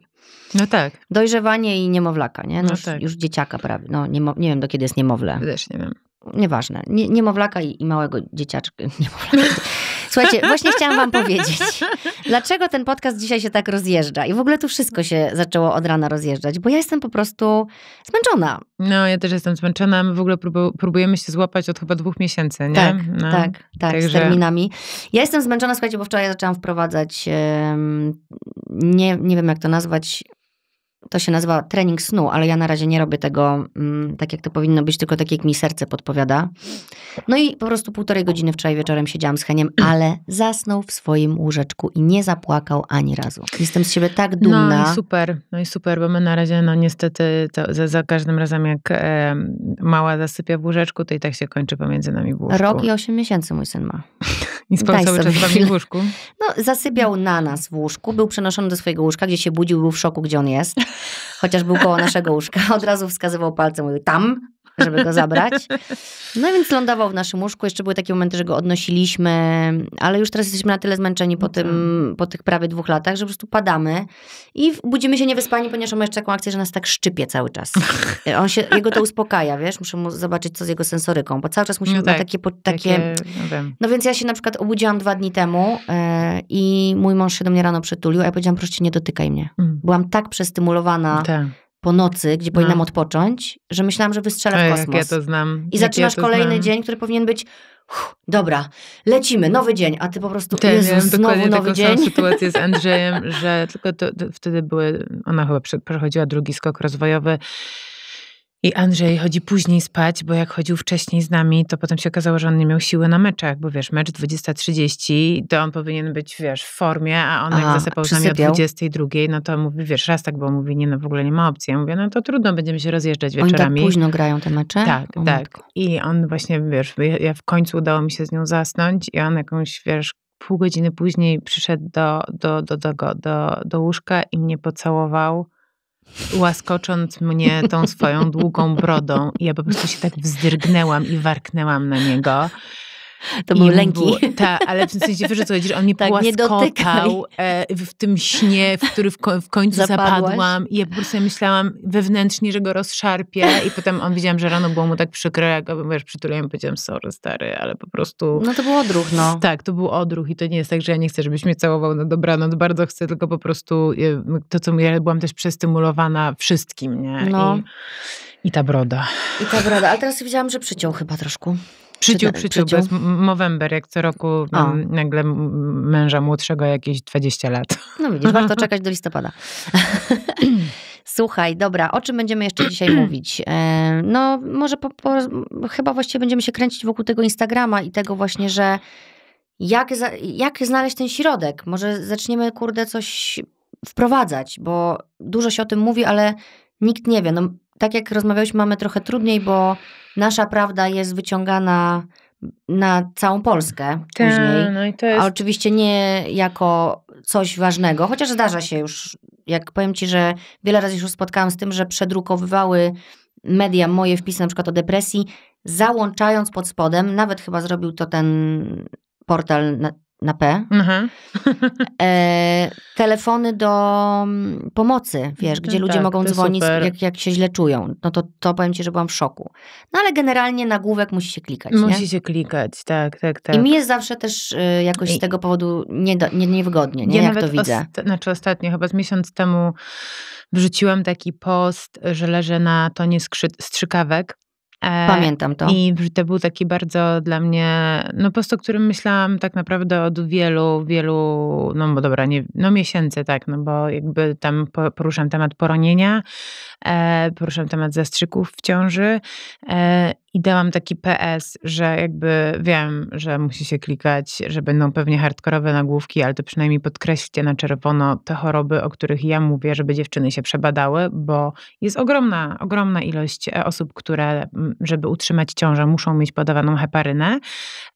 No tak. Dojrzewanie i niemowlaka, nie? No, no już, tak. już, dzieciaka prawie. No nie, nie wiem, do kiedy jest niemowlę. Też nie wiem. Nieważne. Nie, niemowlaka i, i małego dzieciaczka. Niemowlaka. Słuchajcie, właśnie chciałam wam powiedzieć, dlaczego ten podcast dzisiaj się tak rozjeżdża i w ogóle tu wszystko się zaczęło od rana rozjeżdżać, bo ja jestem po prostu zmęczona. No, ja też jestem zmęczona, my w ogóle próbujemy się złapać od chyba dwóch miesięcy, nie? Tak, no, tak, tak, także... z terminami. Ja jestem zmęczona, słuchajcie, bo wczoraj zaczęłam wprowadzać, um, nie, nie wiem jak to nazwać, to się nazywa trening snu, ale ja na razie nie robię tego mm, tak, jak to powinno być, tylko tak, jak mi serce podpowiada. No i po prostu półtorej godziny wczoraj wieczorem siedziałam z Heniem, ale zasnął w swoim łóżeczku i nie zapłakał ani razu. Jestem z siebie tak dumna. No i super, no i super, bo my na razie, no niestety, za, za, każdym razem, jak e, mała zasypia w łóżeczku, to i tak się kończy pomiędzy nami w łóżku. Rok i osiem miesięcy mój syn ma. I spał Daj cały czas chwilę. w łóżku? No, zasypiał na nas w łóżku, był przenoszony do swojego łóżka, gdzie się budził, był w szoku, gdzie on jest. Chociaż był koło naszego łóżka, od razu wskazywał palcem, mówił tam, żeby go zabrać. No więc lądował w naszym łóżku. Jeszcze były takie momenty, że go odnosiliśmy, ale już teraz jesteśmy na tyle zmęczeni po, no tak. tym, po tych prawie dwóch latach, że po prostu padamy i budzimy się niewyspani, ponieważ on ma jeszcze taką akcję, że nas tak szczypie cały czas. On się, jego to uspokaja, wiesz? Muszę mu zobaczyć, co z jego sensoryką, bo cały czas musimy no tak, takie... takie... takie no, no, więc ja się na przykład obudziłam dwa dni temu yy, i mój mąż się do mnie rano przytulił, a ja powiedziałam, proszę nie dotykaj mnie. Mm. Byłam tak przestymulowana... Tak po nocy, gdzie no. powinnam odpocząć, że myślałam, że wystrzelę Ej, w kosmos. Jak ja to znam. I zaczynasz ja kolejny znam. dzień, który powinien być Uff, dobra, lecimy, nowy dzień, a ty po prostu, Ty, Jezus, znowu nowy dzień. sytuację z Andrzejem, że tylko to, to, wtedy były, ona chyba przechodziła drugi skok rozwojowy i Andrzej chodzi później spać, bo jak chodził wcześniej z nami, to potem się okazało, że on nie miał siły na meczach, bo wiesz, mecz 20.30, to on powinien być, wiesz, w formie, a on a, jak zasypał z nami o 22, no to mówi, wiesz, raz tak bo mówi, nie, no w ogóle nie ma opcji. Ja mówię, no to trudno, będziemy się rozjeżdżać wieczorami. Oni tak późno grają te mecze? Tak, o, tak. I on właśnie, wiesz, ja w końcu udało mi się z nią zasnąć i on jakąś, wiesz, pół godziny później przyszedł do, do, do, do, do, do, do łóżka i mnie pocałował łaskocząc mnie tą swoją długą brodą. ja po prostu się tak wzdrygnęłam i warknęłam na niego. To były lęki. Tak, ale w sensie, wiesz co, chodzi, on mnie tak, e, w tym śnie, w który w, końcu Zapadłaś. zapadłam i ja po prostu myślałam wewnętrznie, że go rozszarpię i potem on widziałam, że rano było mu tak przykro, jak wiesz, przytuliłam i powiedziałam sorry stary, ale po prostu... No to był odruch, no. Tak, to był odruch i to nie jest tak, że ja nie chcę, żebyś mnie całował na dobranoc, bardzo chcę, tylko po prostu e, to, co mówię, ja byłam też przestymulowana wszystkim, nie? No. I, I ta broda. I ta broda, ale teraz widziałam, że przyciął chyba troszkę. Przyciół, przyciął, bez Mowember, jak co roku o. nagle męża młodszego jakieś 20 lat. No widzisz, warto czekać do listopada. Słuchaj, dobra, o czym będziemy jeszcze dzisiaj mówić? E, no, może po, po, chyba właściwie będziemy się kręcić wokół tego Instagrama i tego właśnie, że jak, za, jak znaleźć ten środek? Może zaczniemy, kurde, coś wprowadzać, bo dużo się o tym mówi, ale nikt nie wie. No, tak jak rozmawiałeś, mamy trochę trudniej, bo nasza prawda jest wyciągana na całą Polskę Ta, później. No i to jest... A oczywiście nie jako coś ważnego, chociaż zdarza się już. Jak powiem ci, że wiele razy już spotkałam z tym, że przedrukowywały media moje wpisy na przykład o depresji, załączając pod spodem, nawet chyba zrobił to ten portal na P. Mhm. E, telefony do mm, pomocy, wiesz, gdzie mhm, ludzie tak, mogą dzwonić, jak, jak, się źle czują. No to, to powiem ci, że byłam w szoku. No ale generalnie nagłówek musi się klikać. Musi nie? się klikać, tak, tak, tak. I mi jest zawsze też y, jakoś z tego powodu nie, nie, niewygodnie, nie? Ja jak to widzę. Osta znaczy ostatnio, chyba z miesiąc temu wrzuciłam taki post, że leżę na tonie skrzy- strzykawek E, Pamiętam to. I to był taki bardzo dla mnie, no post, o którym myślałam tak naprawdę od wielu, wielu, no bo dobra, nie, no miesięcy, tak, no bo jakby tam poruszam temat poronienia, e, poruszam temat zastrzyków w ciąży e, i dałam taki PS, że jakby wiem, że musi się klikać, że będą pewnie hardkorowe nagłówki, ale to przynajmniej podkreślcie na czerwono te choroby, o których ja mówię, żeby dziewczyny się przebadały, bo jest ogromna, ogromna ilość e, osób, które żeby utrzymać ciążę, muszą mieć podawaną heparynę,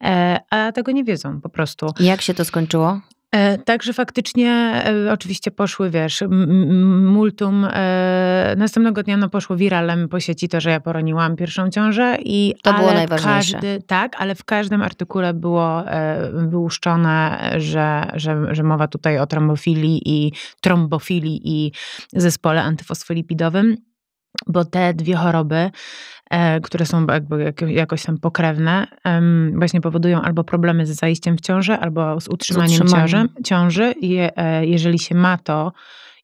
e, a tego nie wiedzą po prostu. Jak się to skończyło? E, także faktycznie e, oczywiście poszły, wiesz, multum. Następnego dnia no, poszło wiralem po sieci to, że ja poroniłam pierwszą ciążę. I, to było najważniejsze. Każdy, tak, ale w każdym artykule było wyłuszczone, że, że, że mowa tutaj o trombofilii i trombofilii i zespole antyfosfolipidowym bo te dwie choroby, e, które są jakby jakoś tam pokrewne, właśnie powodują albo problemy z zajściem w ciąży, albo z utrzymaniem, z utrzymaniem. ciąży. ciąży. E, jeżeli się ma to,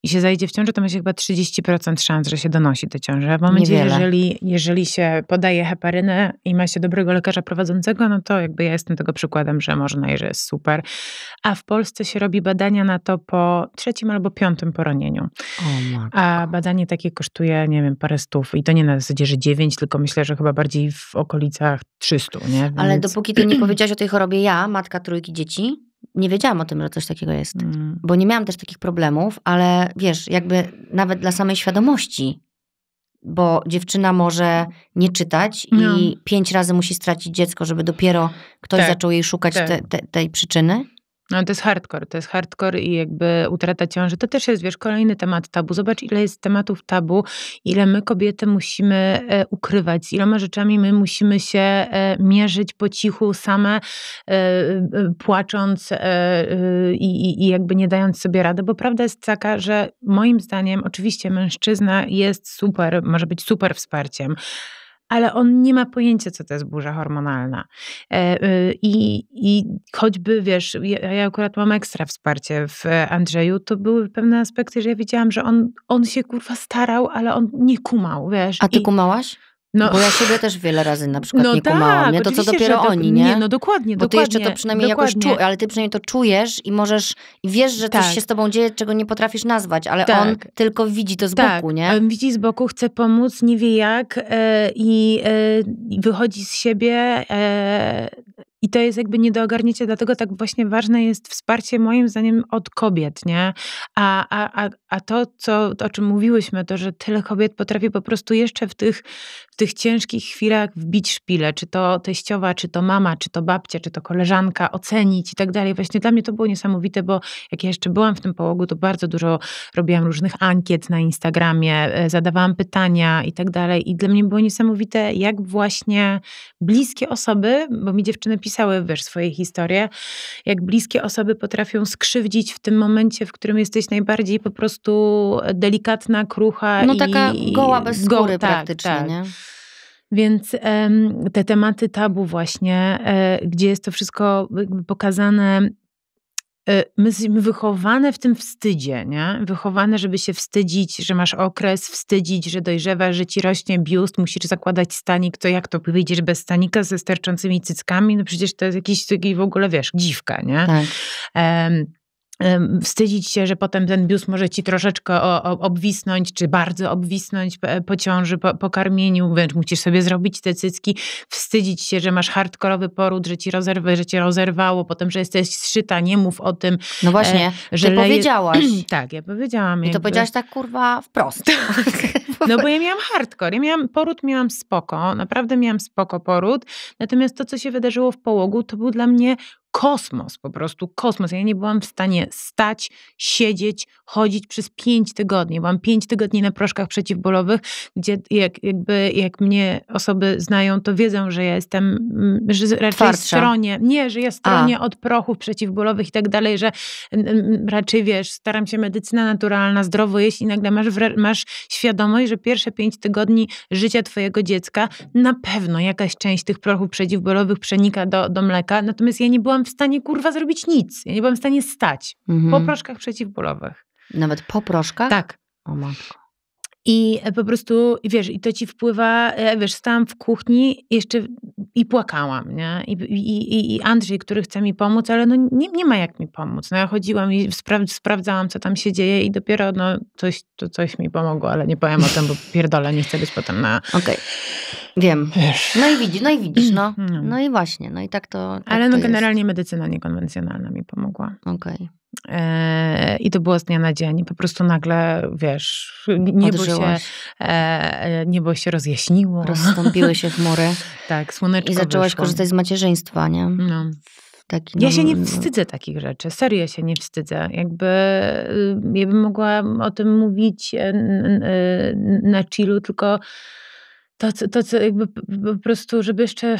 i się zajdzie w ciąży, to ma się chyba 30% szans, że się donosi do ciąży. W momencie, jeżeli, jeżeli się podaje heparynę i ma się dobrego lekarza prowadzącego, no to jakby ja jestem tego przykładem, że można i że jest super. A w Polsce się robi badania na to po trzecim albo piątym poronieniu. A badanie takie kosztuje, nie wiem, parę stów i to nie na zasadzie, że 9, tylko myślę, że chyba bardziej w okolicach 300, nie? Więc... Ale dopóki ty nie powiedziałaś o tej chorobie, ja, matka trójki dzieci, nie wiedziałam o tym, że coś takiego jest. Mm. Bo nie miałam też takich problemów, ale wiesz, jakby nawet dla samej świadomości, bo dziewczyna może nie czytać no. i pięć razy musi stracić dziecko, żeby dopiero ktoś tak. zaczął jej szukać tak. te, te, tej przyczyny. No to jest hardcore, to jest hardcore i jakby utrata ciąży, to też jest, wiesz, kolejny temat tabu. Zobacz, ile jest tematów tabu, ile my kobiety musimy e, ukrywać, z iloma rzeczami my musimy się e, mierzyć po cichu same, e, e płacząc e, e, i, i jakby nie dając sobie rady, bo prawda jest taka, że moim zdaniem oczywiście mężczyzna jest super, może być super wsparciem, ale on nie ma pojęcia, co to jest burza hormonalna. E, y, I, i choćby, wiesz, ja, ja akurat mam ekstra wsparcie w Andrzeju, to były pewne aspekty, że ja widziałam, że on, on się kurwa starał, ale on nie kumał, wiesz. A ty I kumałaś? No. Bo ja siebie też wiele razy na przykład no nie tak, kumałam, nie? To co dopiero oni, nie? nie? no dokładnie, Bo dokładnie, ty jeszcze to przynajmniej dokładnie. jakoś czujesz, ale ty przynajmniej to czujesz i możesz, i wiesz, że tak. coś się z tobą dzieje, czego nie potrafisz nazwać, ale tak. on tylko widzi to z tak, boku, nie? on widzi z boku, chce pomóc, nie wie jak e, i yy, wychodzi z siebie, yy, i to jest jakby nie do ogarnięcia, dlatego tak właśnie ważne jest wsparcie moim zdaniem od kobiet, nie? A, a, a, a to, co, o czym mówiłyśmy, to, że tyle kobiet potrafi po prostu jeszcze w tych, w tych ciężkich chwilach wbić szpilę, czy to teściowa, czy to mama, czy to babcia, czy to koleżanka, ocenić i tak dalej. Właśnie dla mnie to było niesamowite, bo jak ja jeszcze byłam w tym połogu, to bardzo dużo robiłam różnych ankiet na Instagramie, e, zadawałam pytania i tak dalej. I dla mnie było niesamowite, jak właśnie bliskie osoby, bo mi dziewczyny pisały, napisały, wiesz, swoje historie, jak bliskie osoby potrafią skrzywdzić w tym momencie, w którym jesteś najbardziej po prostu delikatna, krucha. No i, taka goła bez skóry go, tak, praktycznie, tak. nie? Więc te tematy tabu właśnie, e, gdzie jest to wszystko pokazane Y, my jesteśmy wychowane w tym wstydzie, nie? Wychowane, żeby się wstydzić, że masz okres, wstydzić, że dojrzewasz, że ci rośnie biust, musisz zakładać stanik, to jak to powiedzieć, bez stanika ze sterczącymi cyckami? No przecież to jest jakiś taki w ogóle, wiesz, dziwka, nie? Tak. Um, wstydzić się, że potem ten bius może ci troszeczkę obwisnąć, czy bardzo obwisnąć po ciąży, po, po karmieniu, wręcz musisz sobie zrobić te cycki, wstydzić się, że masz hardkorowy poród, że ci rozerwy, że ci rozerwało, potem, że jesteś zszyta, nie mów o tym. No właśnie, e, że ty leje... powiedziałaś. tak, ja powiedziałam. I jakby... to powiedziałaś tak kurwa wprost. Tak. Tak. No bo ja miałam hardcore, ja miałam poród, miałam spoko, naprawdę miałam spoko poród, natomiast to, co się wydarzyło w połogu, to był dla mnie kosmos, po prostu kosmos. Ja nie byłam w stanie stać, siedzieć, chodzić przez pięć tygodni. Byłam pięć tygodni na proszkach przeciwbólowych, gdzie jak, jakby, jak mnie osoby znają, to wiedzą, że ja jestem mm, że raczej w stronie, nie, że ja stronie A. od prochów przeciwbólowych i tak dalej, że mm, mm, raczej wiesz, staram się medycyna naturalna, zdrowo jeść i nagle masz, masz świadomość, że pierwsze pięć tygodni życia twojego dziecka na pewno jakaś część tych prochów przeciwbólowych przenika do, do mleka, natomiast ja nie byłam w stanie kurwa zrobić nic. Ja nie byłam w stanie stać. Mhm. Po proszkach przeciwbólowych. Nawet po proszkach? Tak. O matko. I po prostu, wiesz, i to ci wpływa, e, wiesz, stałam w kuchni jeszcze i płakałam, nie? I, i, i Andrzej, który chce mi pomóc, ale no nie, nie ma jak mi pomóc. No ja chodziłam i spra sprawdzałam, co tam się dzieje i dopiero no coś, to coś mi pomogło, ale nie powiem o tym, bo pierdolę, nie chcę być potem na... Okej, okay. wiem. Wiesz. No i widzisz, no i widzisz, no. Mm, no. No i właśnie, no i tak to... Tak ale no generalnie jest. medycyna niekonwencjonalna mi pomogła. Okej. Okay. Yy, I to było z dnia na dzień. Po prostu nagle, wiesz, niebo się, e, niebo się rozjaśniło. Rozstąpiły się chmury. tak, słoneczko I zaczęłaś wyszło. korzystać z macierzyństwa, nie? No. Taki, ja się nie wstydzę takich rzeczy. Serio się nie wstydzę. Jakby y, ja bym mogła o tym mówić e, e, na chillu, tylko to, to, to jakby po prostu, żeby jeszcze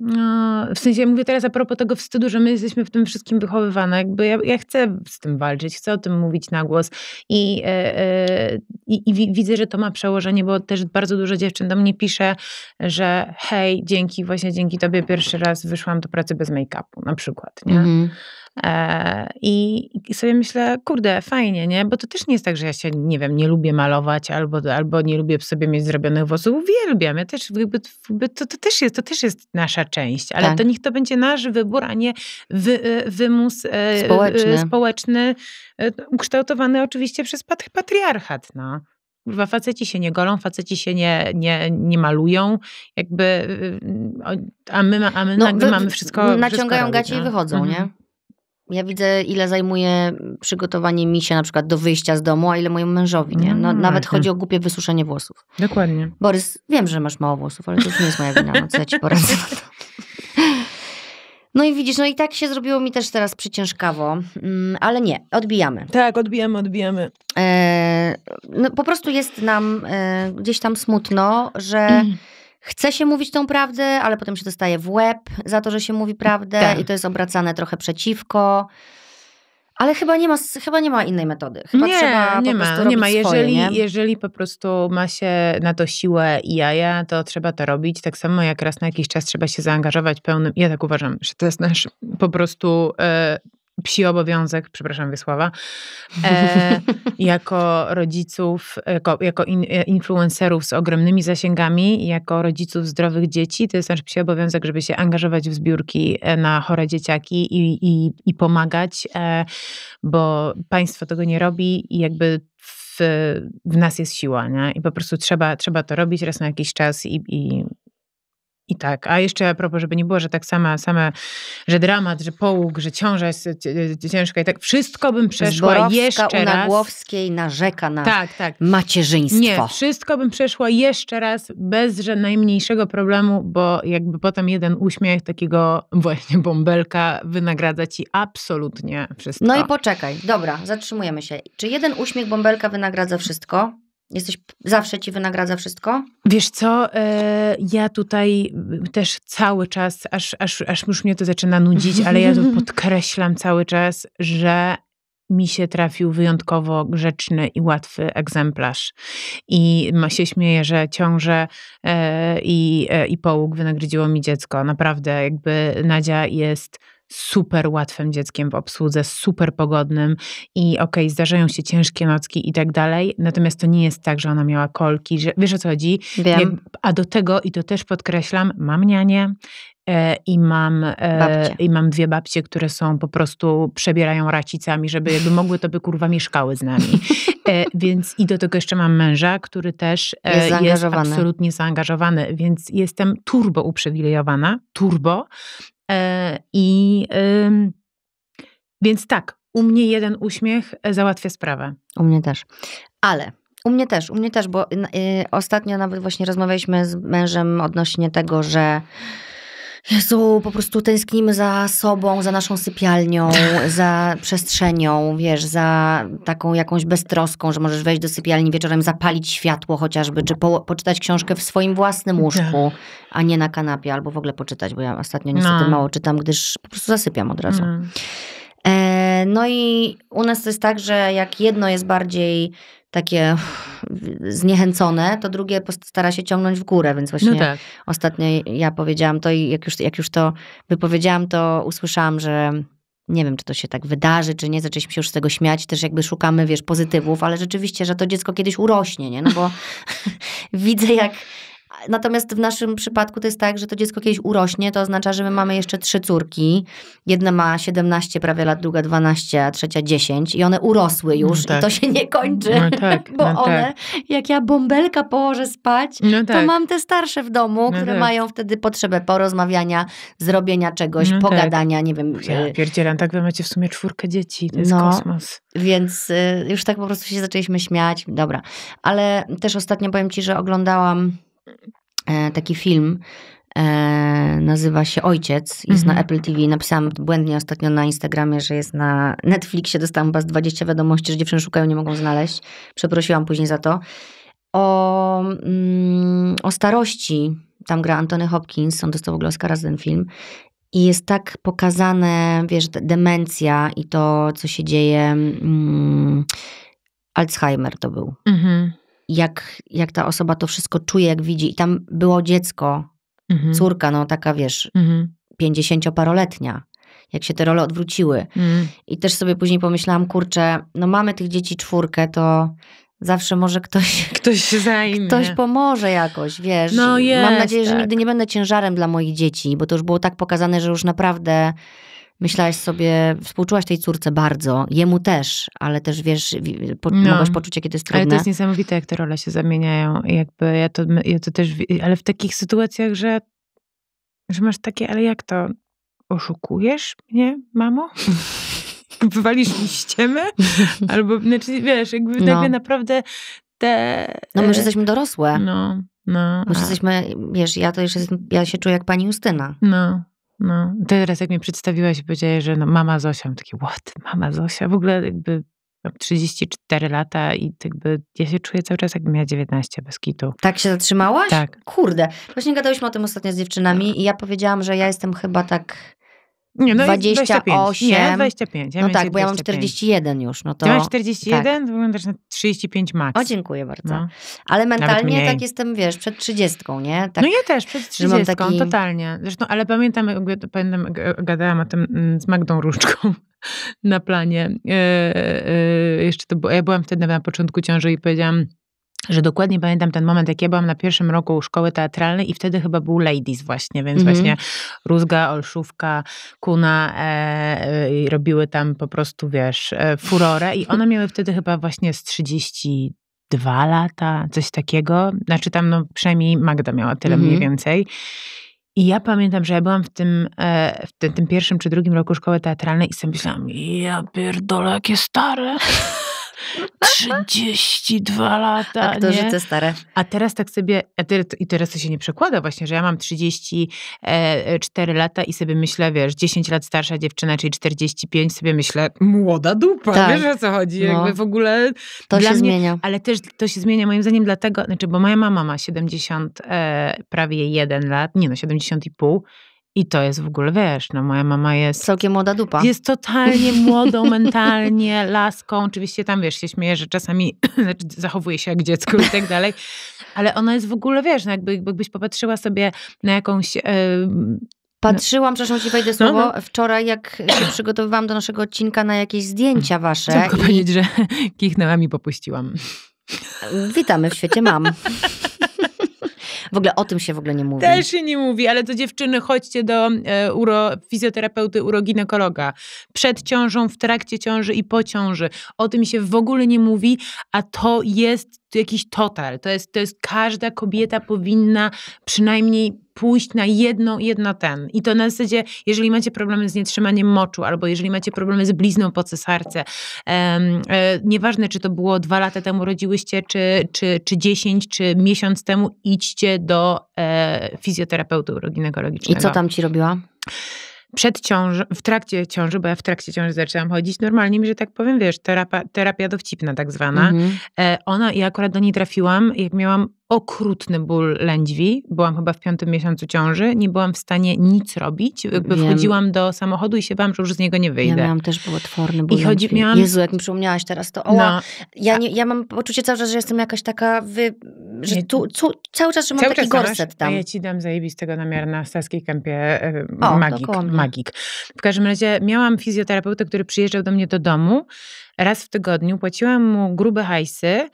no, w sensie ja mówię teraz a propos tego wstydu, że my jesteśmy w tym wszystkim wychowywane. Jakby ja, ja chcę z tym walczyć, chcę o tym mówić na głos I, e, e, i, i, widzę, że to ma przełożenie, bo też bardzo dużo dziewczyn do mnie pisze, że hej, dzięki, właśnie dzięki tobie pierwszy raz wyszłam do pracy bez make-upu na przykład, nie? Mhm. E, I, sobie myślę, kurde, fajnie, nie? Bo to też nie jest tak, że ja się, nie wiem, nie lubię malować albo, albo nie lubię sobie mieć zrobionych włosów. Uwielbiam, ja też, jakby, to, to, też jest, to też jest nasza część, ale tak. to niech to będzie nasz wybór, a nie wy, e, wymus e, społeczny. społeczny, ukształtowany oczywiście przez patriarchat, no. Kurwa, faceci się nie golą, faceci się nie, nie, nie malują, jakby, y, y, a my, a my, no, wy, mamy wszystko. Naciągają gaci i no. wychodzą, mhm. nie? ja widzę, ile zajmuje przygotowanie mi się na przykład do wyjścia z domu, a ile mojemu mężowi, nie? No, mm. nawet tak. chodzi o głupie wysuszenie włosów. Dokładnie. Borys, wiem, że masz mało włosów, ale to już nie jest moja wina, no co ja ci poradzę. No i widzisz, no i tak się zrobiło mi też teraz przyciężkawo, mm, ale nie, odbijamy. Tak, odbijamy, odbijamy. E, no, po prostu jest nam e, gdzieś tam smutno, że... Mm chce się mówić tą prawdę, ale potem się dostaje w łeb za to, że się mówi prawdę tak. i to jest obracane trochę przeciwko. Ale chyba nie ma, chyba nie ma innej metody. Chyba nie, trzeba nie ma, nie ma. Jeżeli, swoje, nie? jeżeli po prostu ma się na to siłę i jaja, to trzeba to robić. Tak samo jak raz na jakiś czas trzeba się zaangażować pełnym. Ja tak uważam, że to jest nasz po prostu. Yy, psi obowiązek, przepraszam Wiesława, e, jako rodziców, jako, e, jako in, e, influencerów z ogromnymi zasięgami, jako rodziców zdrowych dzieci, to jest nasz psi obowiązek, żeby się angażować w zbiórki e, na chore dzieciaki i, i, i pomagać, e, bo państwo tego nie robi i jakby w, w nas jest siła, nie? I po prostu trzeba, trzeba to robić raz na jakiś czas i, i i tak. A jeszcze a propos, żeby nie było, że tak sama, sama, że dramat, że połóg, że ciąża jest e, e, e, ciężka i tak. Wszystko bym przeszła Zborowska jeszcze u raz. Nagłowskiej narzeka na tak, tak. macierzyństwo. Nie, wszystko bym przeszła jeszcze raz bez że najmniejszego problemu, bo jakby potem jeden uśmiech takiego właśnie bąbelka wynagradza ci absolutnie wszystko. No i poczekaj. Dobra, zatrzymujemy się. Czy jeden uśmiech bąbelka wynagradza wszystko? Jesteś zawsze ci wynagradza wszystko? Wiesz co, e, ja tutaj też cały czas, aż, aż, aż już mnie to zaczyna nudzić, ale ja to podkreślam cały czas, że mi się trafił wyjątkowo grzeczny i łatwy egzemplarz. I się śmieję, że ciążę e, i, e, i połóg wynagrodziło mi dziecko. Naprawdę, jakby Nadzia jest super łatwym dzieckiem w obsłudze, super pogodnym i okej, okay, zdarzają się ciężkie nocki i tak dalej, natomiast to nie jest tak, że ona miała kolki, że, wiesz o co chodzi? Wiem. Jak, a do tego, i to też podkreślam, mam nianie, e, i mam, e, I mam dwie babcie, które są po prostu przebierają racicami, żeby jakby mogły, to by kurwa mieszkały z nami. E, więc i do tego jeszcze mam męża, który też jest, jest absolutnie zaangażowany, więc jestem turbo uprzywilejowana, turbo, E, I więc tak, u mnie jeden uśmiech e, załatwia sprawę. U mnie też. Ale u mnie też, u mnie też, bo y, y, ostatnio nawet właśnie rozmawialiśmy z mężem odnośnie tego, że Jezu, po prostu tęsknimy za sobą, za naszą sypialnią, za przestrzenią, wiesz, za taką jakąś beztroską, że możesz wejść do sypialni wieczorem, zapalić światło chociażby, czy po, poczytać książkę w swoim własnym tak. łóżku, a nie na kanapie, albo w ogóle poczytać, bo ja ostatnio niestety no. mało czytam, gdyż po prostu zasypiam od razu. Mm. E, no i u nas to jest tak, że jak jedno jest bardziej takie zniechęcone, to drugie stara się ciągnąć w górę, więc właśnie no tak. ostatnio ja powiedziałam to i jak już, jak już to wypowiedziałam, to usłyszałam, że nie wiem, czy to się tak wydarzy, czy nie, zaczęliśmy się już z tego śmiać, też jakby szukamy, wiesz, pozytywów, ale rzeczywiście, że to dziecko kiedyś urośnie, nie? No bo widzę, jak Natomiast w naszym przypadku to jest tak, że to dziecko kiedyś urośnie, to oznacza, że my mamy jeszcze trzy córki. Jedna ma 17 prawie lat, druga 12, a trzecia 10 i one urosły już no tak. i to się nie kończy, no tak, bo no one, tak. jak ja bąbelka położę spać, no to tak. mam te starsze w domu, no które tak. mają wtedy potrzebę porozmawiania, zrobienia czegoś, no tak. pogadania, nie wiem. Ja y, pierdzielam, tak wy macie w sumie czwórkę dzieci, to jest kosmos. Więc y, już tak po prostu się zaczęliśmy śmiać, dobra. Ale też ostatnio powiem ci, że oglądałam E, taki film, e, nazywa się Ojciec, jest na mhm. Apple TV. Napisałam błędnie ostatnio na Instagramie, że jest na Netflixie. Dostałam chyba z 20 wiadomości, że dziewczyny szukają, nie mogą znaleźć. Przeprosiłam później za to. O, mm, o starości, tam gra Antony Hopkins, on dostał w ogóle Oscara za ten film. I jest tak pokazane, wiesz, demencja i to, co się dzieje. Mm, Alzheimer to był. Mhm jak, jak ta osoba to wszystko czuje, jak widzi. I tam było dziecko, mhm. córka, no taka wiesz, mhm. pięćdziesięcioparoletnia. Mhm. Jak się te role odwróciły. Mhm. I też sobie później pomyślałam, kurczę, no mamy tych dzieci czwórkę, to zawsze może ktoś. Ktoś się zajmie. Ktoś pomoże jakoś, wiesz. No jest, Mam nadzieję, że tak. nigdy nie będę ciężarem dla moich dzieci, bo to już było tak pokazane, że już naprawdę Myślałaś sobie, współczułaś tej córce bardzo, jemu też, ale też wiesz, po, no. mogłaś poczucie, kiedy jest trudne. Ale to jest niesamowite, jak te role się zamieniają. Jakby ja to, ja to też, ale w takich sytuacjach, że, że masz takie, ale jak to? Oszukujesz mnie, mamo? Wywalisz mi ściemę? Albo, znaczy wiesz, jakby no. naprawdę te... No my już e, jesteśmy dorosłe. No. No, Bo jesteśmy, wiesz, ja to już jest, ja się czuję jak pani Justyna. No, no, teraz jak mnie przedstawiłaś i powiedziałeś, że no mama Zosia, mam takie, what, mama Zosia? W ogóle jakby mam 34 lata i jakby ja się czuję cały czas jakbym miała 19 bez kitu. Tak się zatrzymałaś? Tak. Kurde. Właśnie gadałyśmy o tym ostatnio z dziewczynami i ja powiedziałam, że ja jestem chyba tak nie, no 28. Nie, 25. Ja no tak, bo ja mam 41 już. No to, 41, tak. wyglądasz na 35 max. O, dziękuję bardzo. No. Ale mentalnie tak jestem, wiesz, przed 30, nie? Tak, no ja też, przed 30, taki... totalnie. Zresztą, ale pamiętam, pamiętam, gadałam o tym mm, z Magdą Różczką na planie. E, e, jeszcze to, bo ja byłam wtedy na początku ciąży i powiedziałam, że dokładnie pamiętam ten moment, jak ja byłam na pierwszym roku szkoły teatralnej i wtedy chyba był Ladies właśnie, więc mm -hmm. właśnie Rózga, Olszówka, Kuna e, e, robiły tam po prostu, wiesz, e, furorę i one miały wtedy chyba właśnie z 30 dwa lata, coś takiego. Znaczy tam, no przynajmniej Magda miała tyle mm -hmm. mniej mhm. więcej. I ja pamiętam, że ja byłam w tym, e, w tym, tym pierwszym czy drugim roku szkoły teatralnej i sobie myślałam, ja pierdolę, jakie stare. 32 lata. Aktorzy nie? te stare. A teraz tak sobie, i teraz to się nie przekłada właśnie, że ja mam 34 e, e, lata i sobie myślę, wiesz, 10 lat starsza dziewczyna, czyli 45, sobie myślę, młoda dupa, tak. wiesz o co chodzi, no. jakby w ogóle. To się mnie, zmienia. Ale też to się zmienia moim zdaniem dlatego, znaczy, bo moja mama ma 70, e, prawie 1 lat, nie no, 70 i pół, i to jest w ogóle, wiesz, no moja mama jest... Całkiem młoda dupa. Jest totalnie młodą mentalnie, laską. Oczywiście tam, wiesz, się śmieje, że czasami znaczy, zachowuje się jak dziecko i tak dalej. Ale ona jest w ogóle, wiesz, no jakby, jakbyś popatrzyła sobie na jakąś... Yy, Patrzyłam, no. przepraszam, ci wejdę no, słowo, no, no. wczoraj jak się przygotowywałam do naszego odcinka na jakieś zdjęcia wasze. Tylko i... powiedzieć, że kichnęłam i popuściłam. Witamy w świecie mam. W ogóle o tym się w ogóle nie mówi. Też się nie mówi, ale to dziewczyny, chodźcie do e, uro, fizjoterapeuty, uroginekologa. Przed ciążą, w trakcie ciąży i po ciąży. O tym się w ogóle nie mówi, a to jest jakiś total. To jest, to jest każda kobieta powinna przynajmniej pójść na jedno, jedno ten. I to na zasadzie, jeżeli macie problemy z nietrzymaniem moczu, albo jeżeli macie problemy z blizną po cesarce, um, e, nieważne czy to było dwa lata temu rodziłyście, czy, czy, czy dziesięć, czy miesiąc temu, idźcie do e, fizjoterapeuty uroginekologicznego. I co tam ci robiła? przed ciąży, w trakcie ciąży, bo ja w trakcie ciąży zaczęłam chodzić normalnie, mi, że tak powiem, wiesz, terapia, terapia dowcipna tak zwana. Mhm. E, ona, ja akurat do niej trafiłam, jak miałam okrutny ból lędźwi. Byłam chyba w piątym miesiącu ciąży, nie byłam w stanie nic robić. Jakby Wiem. wchodziłam do samochodu i się bałam, że już z niego nie wyjdę. Ja miałam też błotworny ból I chodzi, Miałam... Jezu, jak mi przypomniałaś teraz to, oła, no. ja, nie, ja mam poczucie cały czas, że jestem jakaś taka wy, że tu, tu, cały czas, że mam cały taki gorset tam. Ja ci dam zajebistego namiar na Saskiej Kępie e, magik, magik. W każdym razie miałam fizjoterapeutę, który przyjeżdżał do mnie do domu raz w tygodniu, płaciłam mu grube hajsy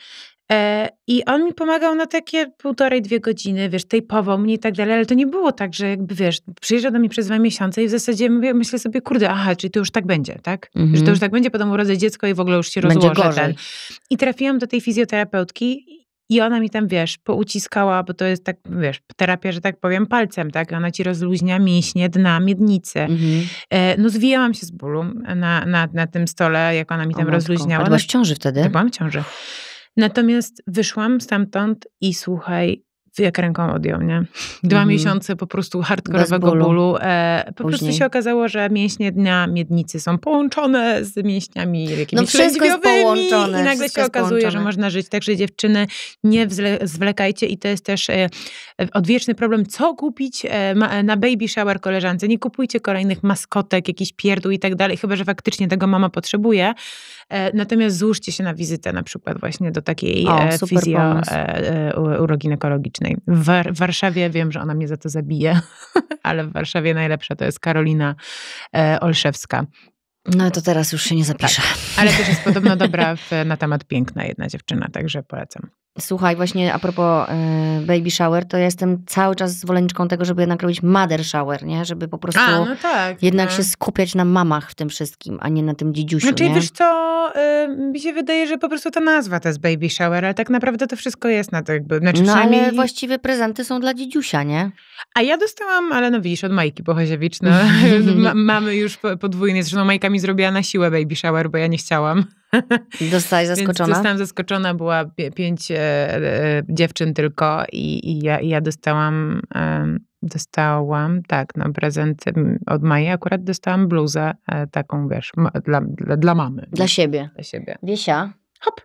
e, i on mi pomagał na takie półtorej, dwie godziny, wiesz, tejpował mnie i tak dalej, ale to nie było tak, że jakby, wiesz, przyjeżdżał do mnie przez dwa miesiące i w zasadzie mówię, myślę sobie, kurde, aha, czyli to już tak będzie, tak? Mm -hmm. Że to mhm. już tak będzie, potem urodzę dziecko i w ogóle już się rozłożę. I trafiłam do tej fizjoterapeutki i ona mi tam, wiesz, pouciskała, bo to jest tak, wiesz, terapia, że tak powiem, palcem, tak? Ona ci rozluźnia mięśnie dna, miednicy. Mhm. E, no zwijałam się z bólu na, na, na tym stole, jak ona mi tam o, rozluźniała. Byłaś w ciąży wtedy? byłam w ciąży. Natomiast wyszłam stamtąd i słuchaj, jak ręką odjął, nie? Dwa mhm. miesiące po prostu hardkorowego bólu. bólu. E, po Później. prostu się okazało, że mięśnie dnia miednicy są połączone z mięśniami jakimiś no lędźwiowymi i nagle się okazuje, że można żyć. Także dziewczyny, nie zwlekajcie i to jest też e, odwieczny problem, co kupić e, ma, na baby shower koleżance. Nie kupujcie kolejnych maskotek, jakichś pierdół i tak dalej, chyba, że faktycznie tego mama potrzebuje. E, natomiast złóżcie się na wizytę na przykład właśnie do takiej o, e, e, W, War w Warszawie wiem, że ona mnie za to zabije, ale w Warszawie najlepsza to jest Karolina Olszewska. No to teraz już się nie zapiszę. Tak, ale też jest podobno dobra w, na temat piękna jedna dziewczyna, także polecam. Słuchaj, właśnie a propos y, baby shower, to ja jestem cały czas zwolenniczką tego, żeby jednak robić mother shower, nie? Żeby po prostu a, no tak, jednak no. się skupiać na mamach w tym wszystkim, a nie na tym dziedziusiu, Znaczy, nie? wiesz co, y, mi się wydaje, że po prostu ta nazwa to jest baby shower, ale tak naprawdę to wszystko jest na to jakby... Znaczy, no przynajmniej... ale właściwie prezenty są dla dziedziusia, nie? A ja dostałam, ale no widzisz, od Majki Bochaziewicz, no, mamy już podwójnie, zresztą Majka mi zrobiła na siłę baby shower, bo ja nie chciałam. Dostałaś zaskoczona? Więc zostałam zaskoczona, była pięć e, e, dziewczyn tylko i, i ja, ja dostałam, e, dostałam, tak, no prezent od Maji akurat dostałam bluzę e, taką, wiesz, ma, dla, dla, dla, mamy. Dla siebie. Dla siebie. Wiesia. Hop.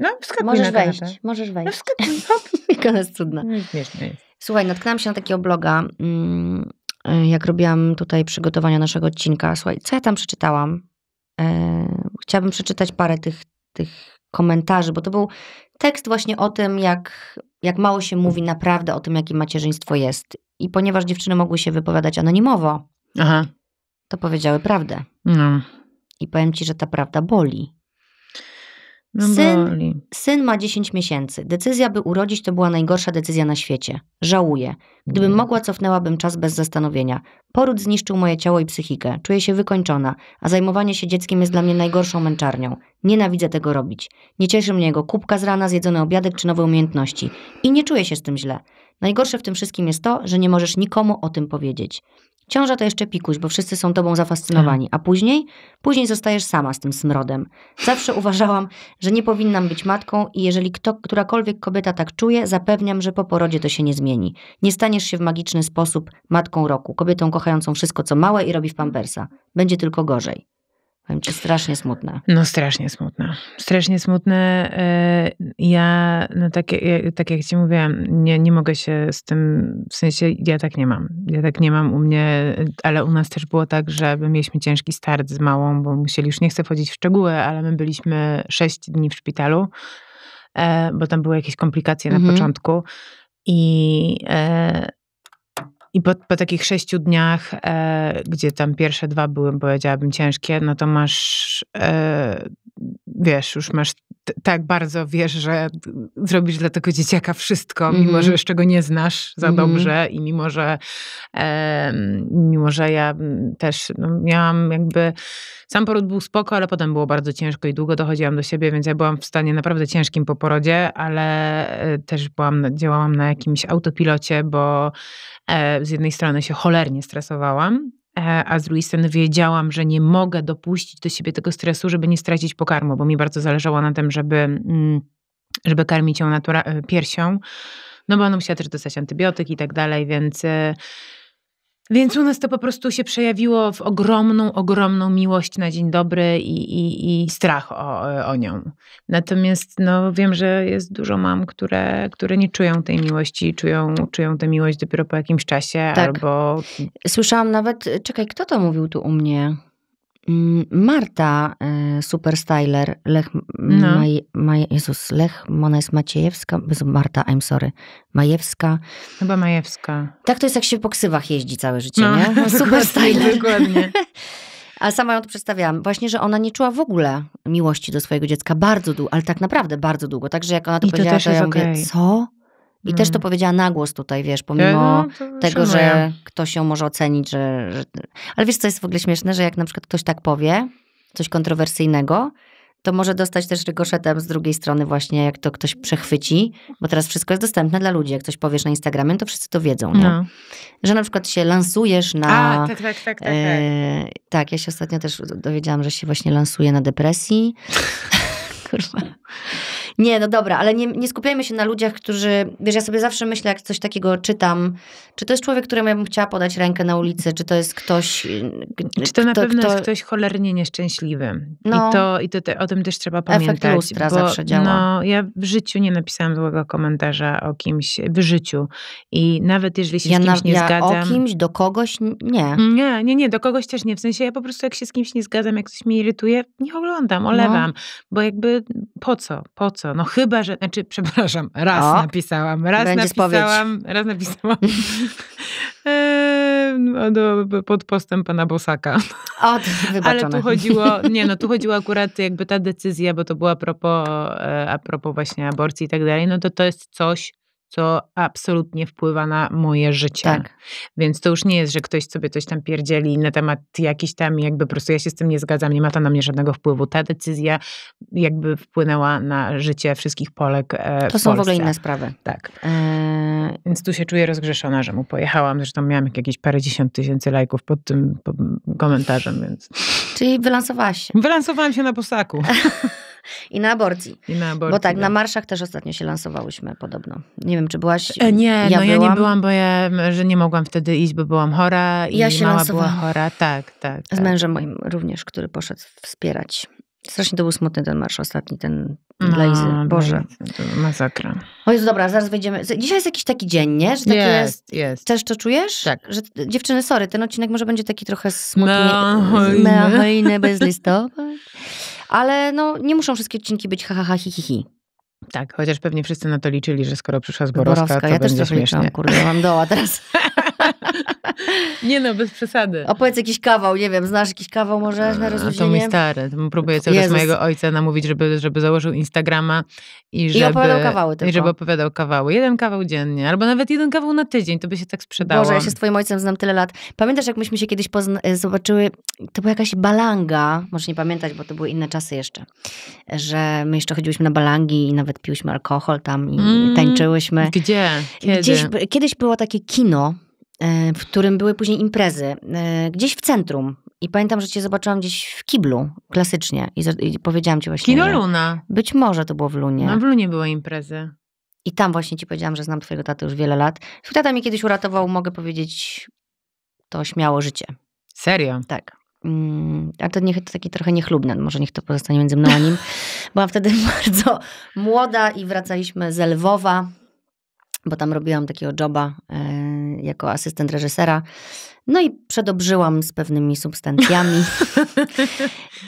No, wskakuj Możesz wejść, kanapę. możesz no, wejść. No, wskakuj, jest cudna. jest. Słuchaj, natknęłam się na takiego bloga, mm, e, jak robiłam tutaj przygotowania naszego odcinka. Słuchaj, co ja tam przeczytałam? E, chciałabym przeczytać parę tych, tych komentarzy, bo to był tekst właśnie o tym, jak, jak mało się mówi naprawdę o tym, jakie macierzyństwo jest. I ponieważ dziewczyny mogły się wypowiadać anonimowo, Aha. to powiedziały prawdę. No. I powiem ci, że ta prawda boli. No syn, syn ma 10 miesięcy. Decyzja, by urodzić, to była najgorsza decyzja na świecie. Żałuję. Gdybym mm. mogła, cofnęłabym czas bez zastanowienia. Poród zniszczył moje ciało i psychikę. Czuję się wykończona, a zajmowanie się dzieckiem jest dla mnie najgorszą męczarnią. Nienawidzę tego robić. Nie cieszy mnie jego kubka z rana, zjedzony obiadek czy nowe umiejętności. I nie czuję się z tym źle. Najgorsze w tym wszystkim jest to, że nie możesz nikomu o tym powiedzieć. Ciąża to jeszcze pikuś, bo wszyscy są tobą zafascynowani, a później? Później zostajesz sama z tym smrodem. Zawsze uważałam, że nie powinnam być matką i jeżeli kto, którakolwiek kobieta tak czuje, zapewniam, że po porodzie to się nie zmieni. Nie staniesz się w magiczny sposób matką roku, kobietą kochającą wszystko co małe i robi w pampersa. Będzie tylko gorzej. Powiem ci, strasznie smutne. No strasznie smutne. Strasznie smutne. E, ja, no tak, e, tak jak ci mówiłam, nie, nie mogę się z tym, w sensie ja tak nie mam. Ja tak nie mam u mnie, ale u nas też było tak, że my mieliśmy ciężki start z małą, bo musieli, już nie chcę wchodzić w szczegóły, ale my byliśmy sześć dni w szpitalu, e, bo tam były jakieś komplikacje mhm. na początku. I i po, po takich sześciu dniach, e, gdzie tam pierwsze dwa były, powiedziałabym, ciężkie, no to masz, e, wiesz, już masz tak bardzo wiesz, że zrobisz dla tego dzieciaka wszystko, mm -hmm. mimo mhm. że jeszcze go nie znasz za mm -hmm. dobrze i mimo że, e, mimo, że ja mm, też no, miałam jakby, sam poród był spoko, ale potem było bardzo ciężko i długo dochodziłam do siebie, więc ja byłam w stanie naprawdę ciężkim po porodzie, ale e, też byłam, działałam na jakimś autopilocie, bo e, z jednej strony się cholernie stresowałam, E, a z drugiej strony wiedziałam, że nie mogę dopuścić do siebie tego stresu, żeby nie stracić pokarmu, bo mi bardzo zależało na tym, żeby, mm, żeby karmić ją natura- e, piersią, no bo ona musiała też dostać antybiotyk i tak dalej, więc e, więc u nas to po prostu się przejawiło w ogromną, ogromną miłość na dzień dobry i, i, i strach o, o, nią. Natomiast no, wiem, że jest dużo mam, które, które nie czują tej miłości, czują, czują tę miłość dopiero po jakimś czasie tak. albo. Słyszałam nawet, czekaj, kto to mówił tu u mnie? Mm, Marta e, Superstyler, Lech, no. Maj, Maj, Jezus, Lech, ona jest Maciejewska, Marta, I'm sorry, Majewska. Chyba Majewska. Tak to jest, jak się po ksywach jeździ całe życie, no. nie? Superstyler. Dokładnie. A sama ją to przedstawiałam. Właśnie, że ona nie czuła w ogóle miłości do swojego dziecka bardzo długo, ale tak naprawdę bardzo długo. Także jak ona to I powiedziała, to, to ja okay. mówię, co? I mm. też to mm. powiedziała na głos tutaj, wiesz, pomimo no, tego, że ktoś ją może ocenić, że, że... Ale wiesz, co jest w ogóle śmieszne, że jak na przykład ktoś tak powie, coś kontrowersyjnego, to może dostać też rykoszetem z drugiej strony właśnie, jak to ktoś przechwyci, bo teraz wszystko jest dostępne dla ludzi. Jak coś powiesz na Instagramie, to wszyscy to wiedzą, no. nie? Że na przykład się lansujesz na... A, tak, tak, tak, tak. Tak, e, tak ja się ostatnio też dowiedziałam, że się właśnie lansuje na depresji. Kurwa. Nie, no dobra, ale nie, nie skupiajmy się na ludziach, którzy... Wiesz, ja sobie zawsze myślę, jak coś takiego czytam, czy to jest człowiek, któremu ja bym chciała podać rękę na ulicy, czy to jest ktoś... Czy y, to na pewno kto... jest ktoś cholernie nieszczęśliwy. No, I to, i to te, o tym też trzeba pamiętać. Efekt lustra bo, zawsze działa. No, ja w życiu nie napisałam złego komentarza o kimś, w życiu. I nawet jeżeli się ja z kimś na, nie ja zgadzam... o kimś, do kogoś, nie. Nie, nie, nie, do kogoś też nie. W sensie ja po prostu jak się z kimś nie zgadzam, jak coś mnie irytuje, nie oglądam, olewam. No. Bo jakby po co? Po co? co, no chyba, że, znaczy przepraszam, raz o, napisałam, raz napisałam, spowiedź. raz napisałam pod postem pana Bosaka. O, Ale tu chodziło, nie no, tu chodziło akurat jakby ta decyzja, bo to była a propos, e, a propos właśnie aborcji i tak dalej, no to to jest coś, co absolutnie wpływa na moje życie. Tak. Więc to już nie jest, że ktoś sobie coś tam pierdzieli na temat jakiś tam, jakby po prostu ja się z tym nie zgadzam, nie ma to na mnie żadnego wpływu. Ta decyzja jakby wpłynęła na życie wszystkich Polek. E, to są Polsce. w ogóle inne sprawy. Tak. E, więc tu się czuję rozgrzeszona, że mu pojechałam. Zresztą miałam jakieś parędziesiąt tysięcy lajków pod tym pod komentarzem, więc. Czyli wylansowałaś się. Wylansowałam się na posaku. I na aborcji. I na aborcji. Bo tak, na tak. marszach też ostatnio się lansowałyśmy podobno. Nie wiem, czy byłaś. E, nie, ja no byłam. ja nie byłam, bo ja że nie mogłam wtedy iść, bo byłam chora i ja się mała lansowałam. była chora. Tak, tak, tak. Z mężem moim również, który poszedł wspierać. Strasznie to był smutny ten marsz ostatni, ten no, dla Izy. No, Boże. Masakra. O Jezu, dobra, zaraz wejdziemy. Dzisiaj jest jakiś taki dzień, nie? Że jest, jest. Też to czujesz? Tak. Że, dziewczyny, sorry, ten odcinek może będzie taki trochę smutny. Melancholijny. nie bez listopad. Ale no, nie muszą wszystkie odcinki być ha, ha, ha hi, hi, hi. Tak, chociaż pewnie wszyscy na to liczyli, że skoro przyszła z Borowska, to ja będzie też śmiesznie. Liczyłam, kurde, mam doła teraz. nie no, bez przesady. Opowiedz jakiś kawał, nie wiem, znasz jakiś kawał może na rozluźnienie? To mi stary. Próbuję cały czas mojego ojca namówić, żeby, żeby założył Instagrama i żeby... I opowiadał kawały tylko. I żeby opowiadał kawały. Jeden kawał dziennie, albo nawet jeden kawał na tydzień, to by się tak sprzedało. Boże, ja się z twoim ojcem znam tyle lat. Pamiętasz, jak myśmy się kiedyś y, zobaczyły, to była jakaś balanga, może nie pamiętać, bo to były inne czasy jeszcze, że my jeszcze chodziłyśmy na balangi i nawet piłyśmy alkohol tam i mm, tańczyłyśmy. Gdzie? Kiedy? Gdzieś, kiedyś było takie kino, E, w którym były później imprezy, e, gdzieś w centrum. I pamiętam, że cię zobaczyłam gdzieś w kiblu, klasycznie. I, i powiedziałam ci właśnie. Kino Luna. Być może to było w Lunie. No, w Lunie były imprezy. I tam właśnie ci powiedziałam, że znam twojego taty już wiele lat. Twój tata mnie kiedyś uratował, mogę powiedzieć, to śmiało życie. Serio? Tak. Mm, to, niech, to taki trochę niechlubny może niech to pozostanie między mną a nim. Byłam wtedy bardzo młoda i wracaliśmy z Lwowa bo tam robiłam takiego joba e, jako asystent reżysera no i przedobrzyłam z pewnymi substancjami.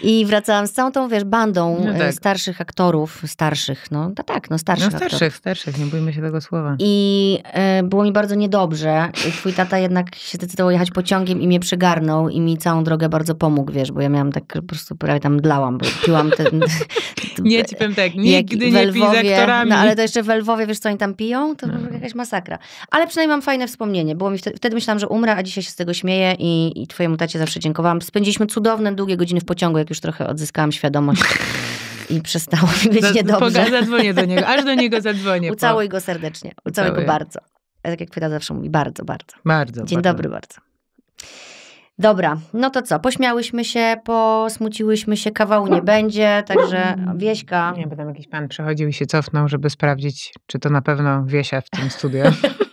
I wracałam z całą tą, wiesz, bandą no e, tak. starszych aktorów, starszych, no, no tak, no starszych. No starszych, aktorów. starszych, nie bójmy się tego słowa. I y, było mi bardzo niedobrze. I twój tata jednak się zdecydował jechać pociągiem i mnie przygarnął i mi całą drogę bardzo pomógł, wiesz, bo ja miałam tak po prostu prawie tam dlałam, bo piłam ten... nie, ci powiem tak, nigdy nie pij z aktorami. No ale to jeszcze w Lwowie, wiesz co oni tam piją? To no. jakaś masakra. Ale przynajmniej mam fajne wspomnienie. Było mi wtedy, wtedy myślałam, że umrę, a dzisiaj się z tego tego śmieję i, i twojemu tacie zawsze dziękowałam. Spędziliśmy cudowne, długie godziny w pociągu, jak już trochę odzyskałam świadomość. i przestało mi być niedobrze. zadzwonię do niego, aż do niego zadzwonię. Ucałuj go serdecznie, ucałuj Ucałuję. go bardzo. Tak jak Kwiata zawsze mówi, bardzo, bardzo. Bardzo. Dzień bardzo. dobry, bardzo. Dobra, no to co, pośmiałyśmy się, posmuciłyśmy się, kawału nie no. będzie, także Wieśka... Nie, bo tam jakiś pan przechodził i się cofnął, żeby sprawdzić, czy to na pewno Wiesia w tym studiu.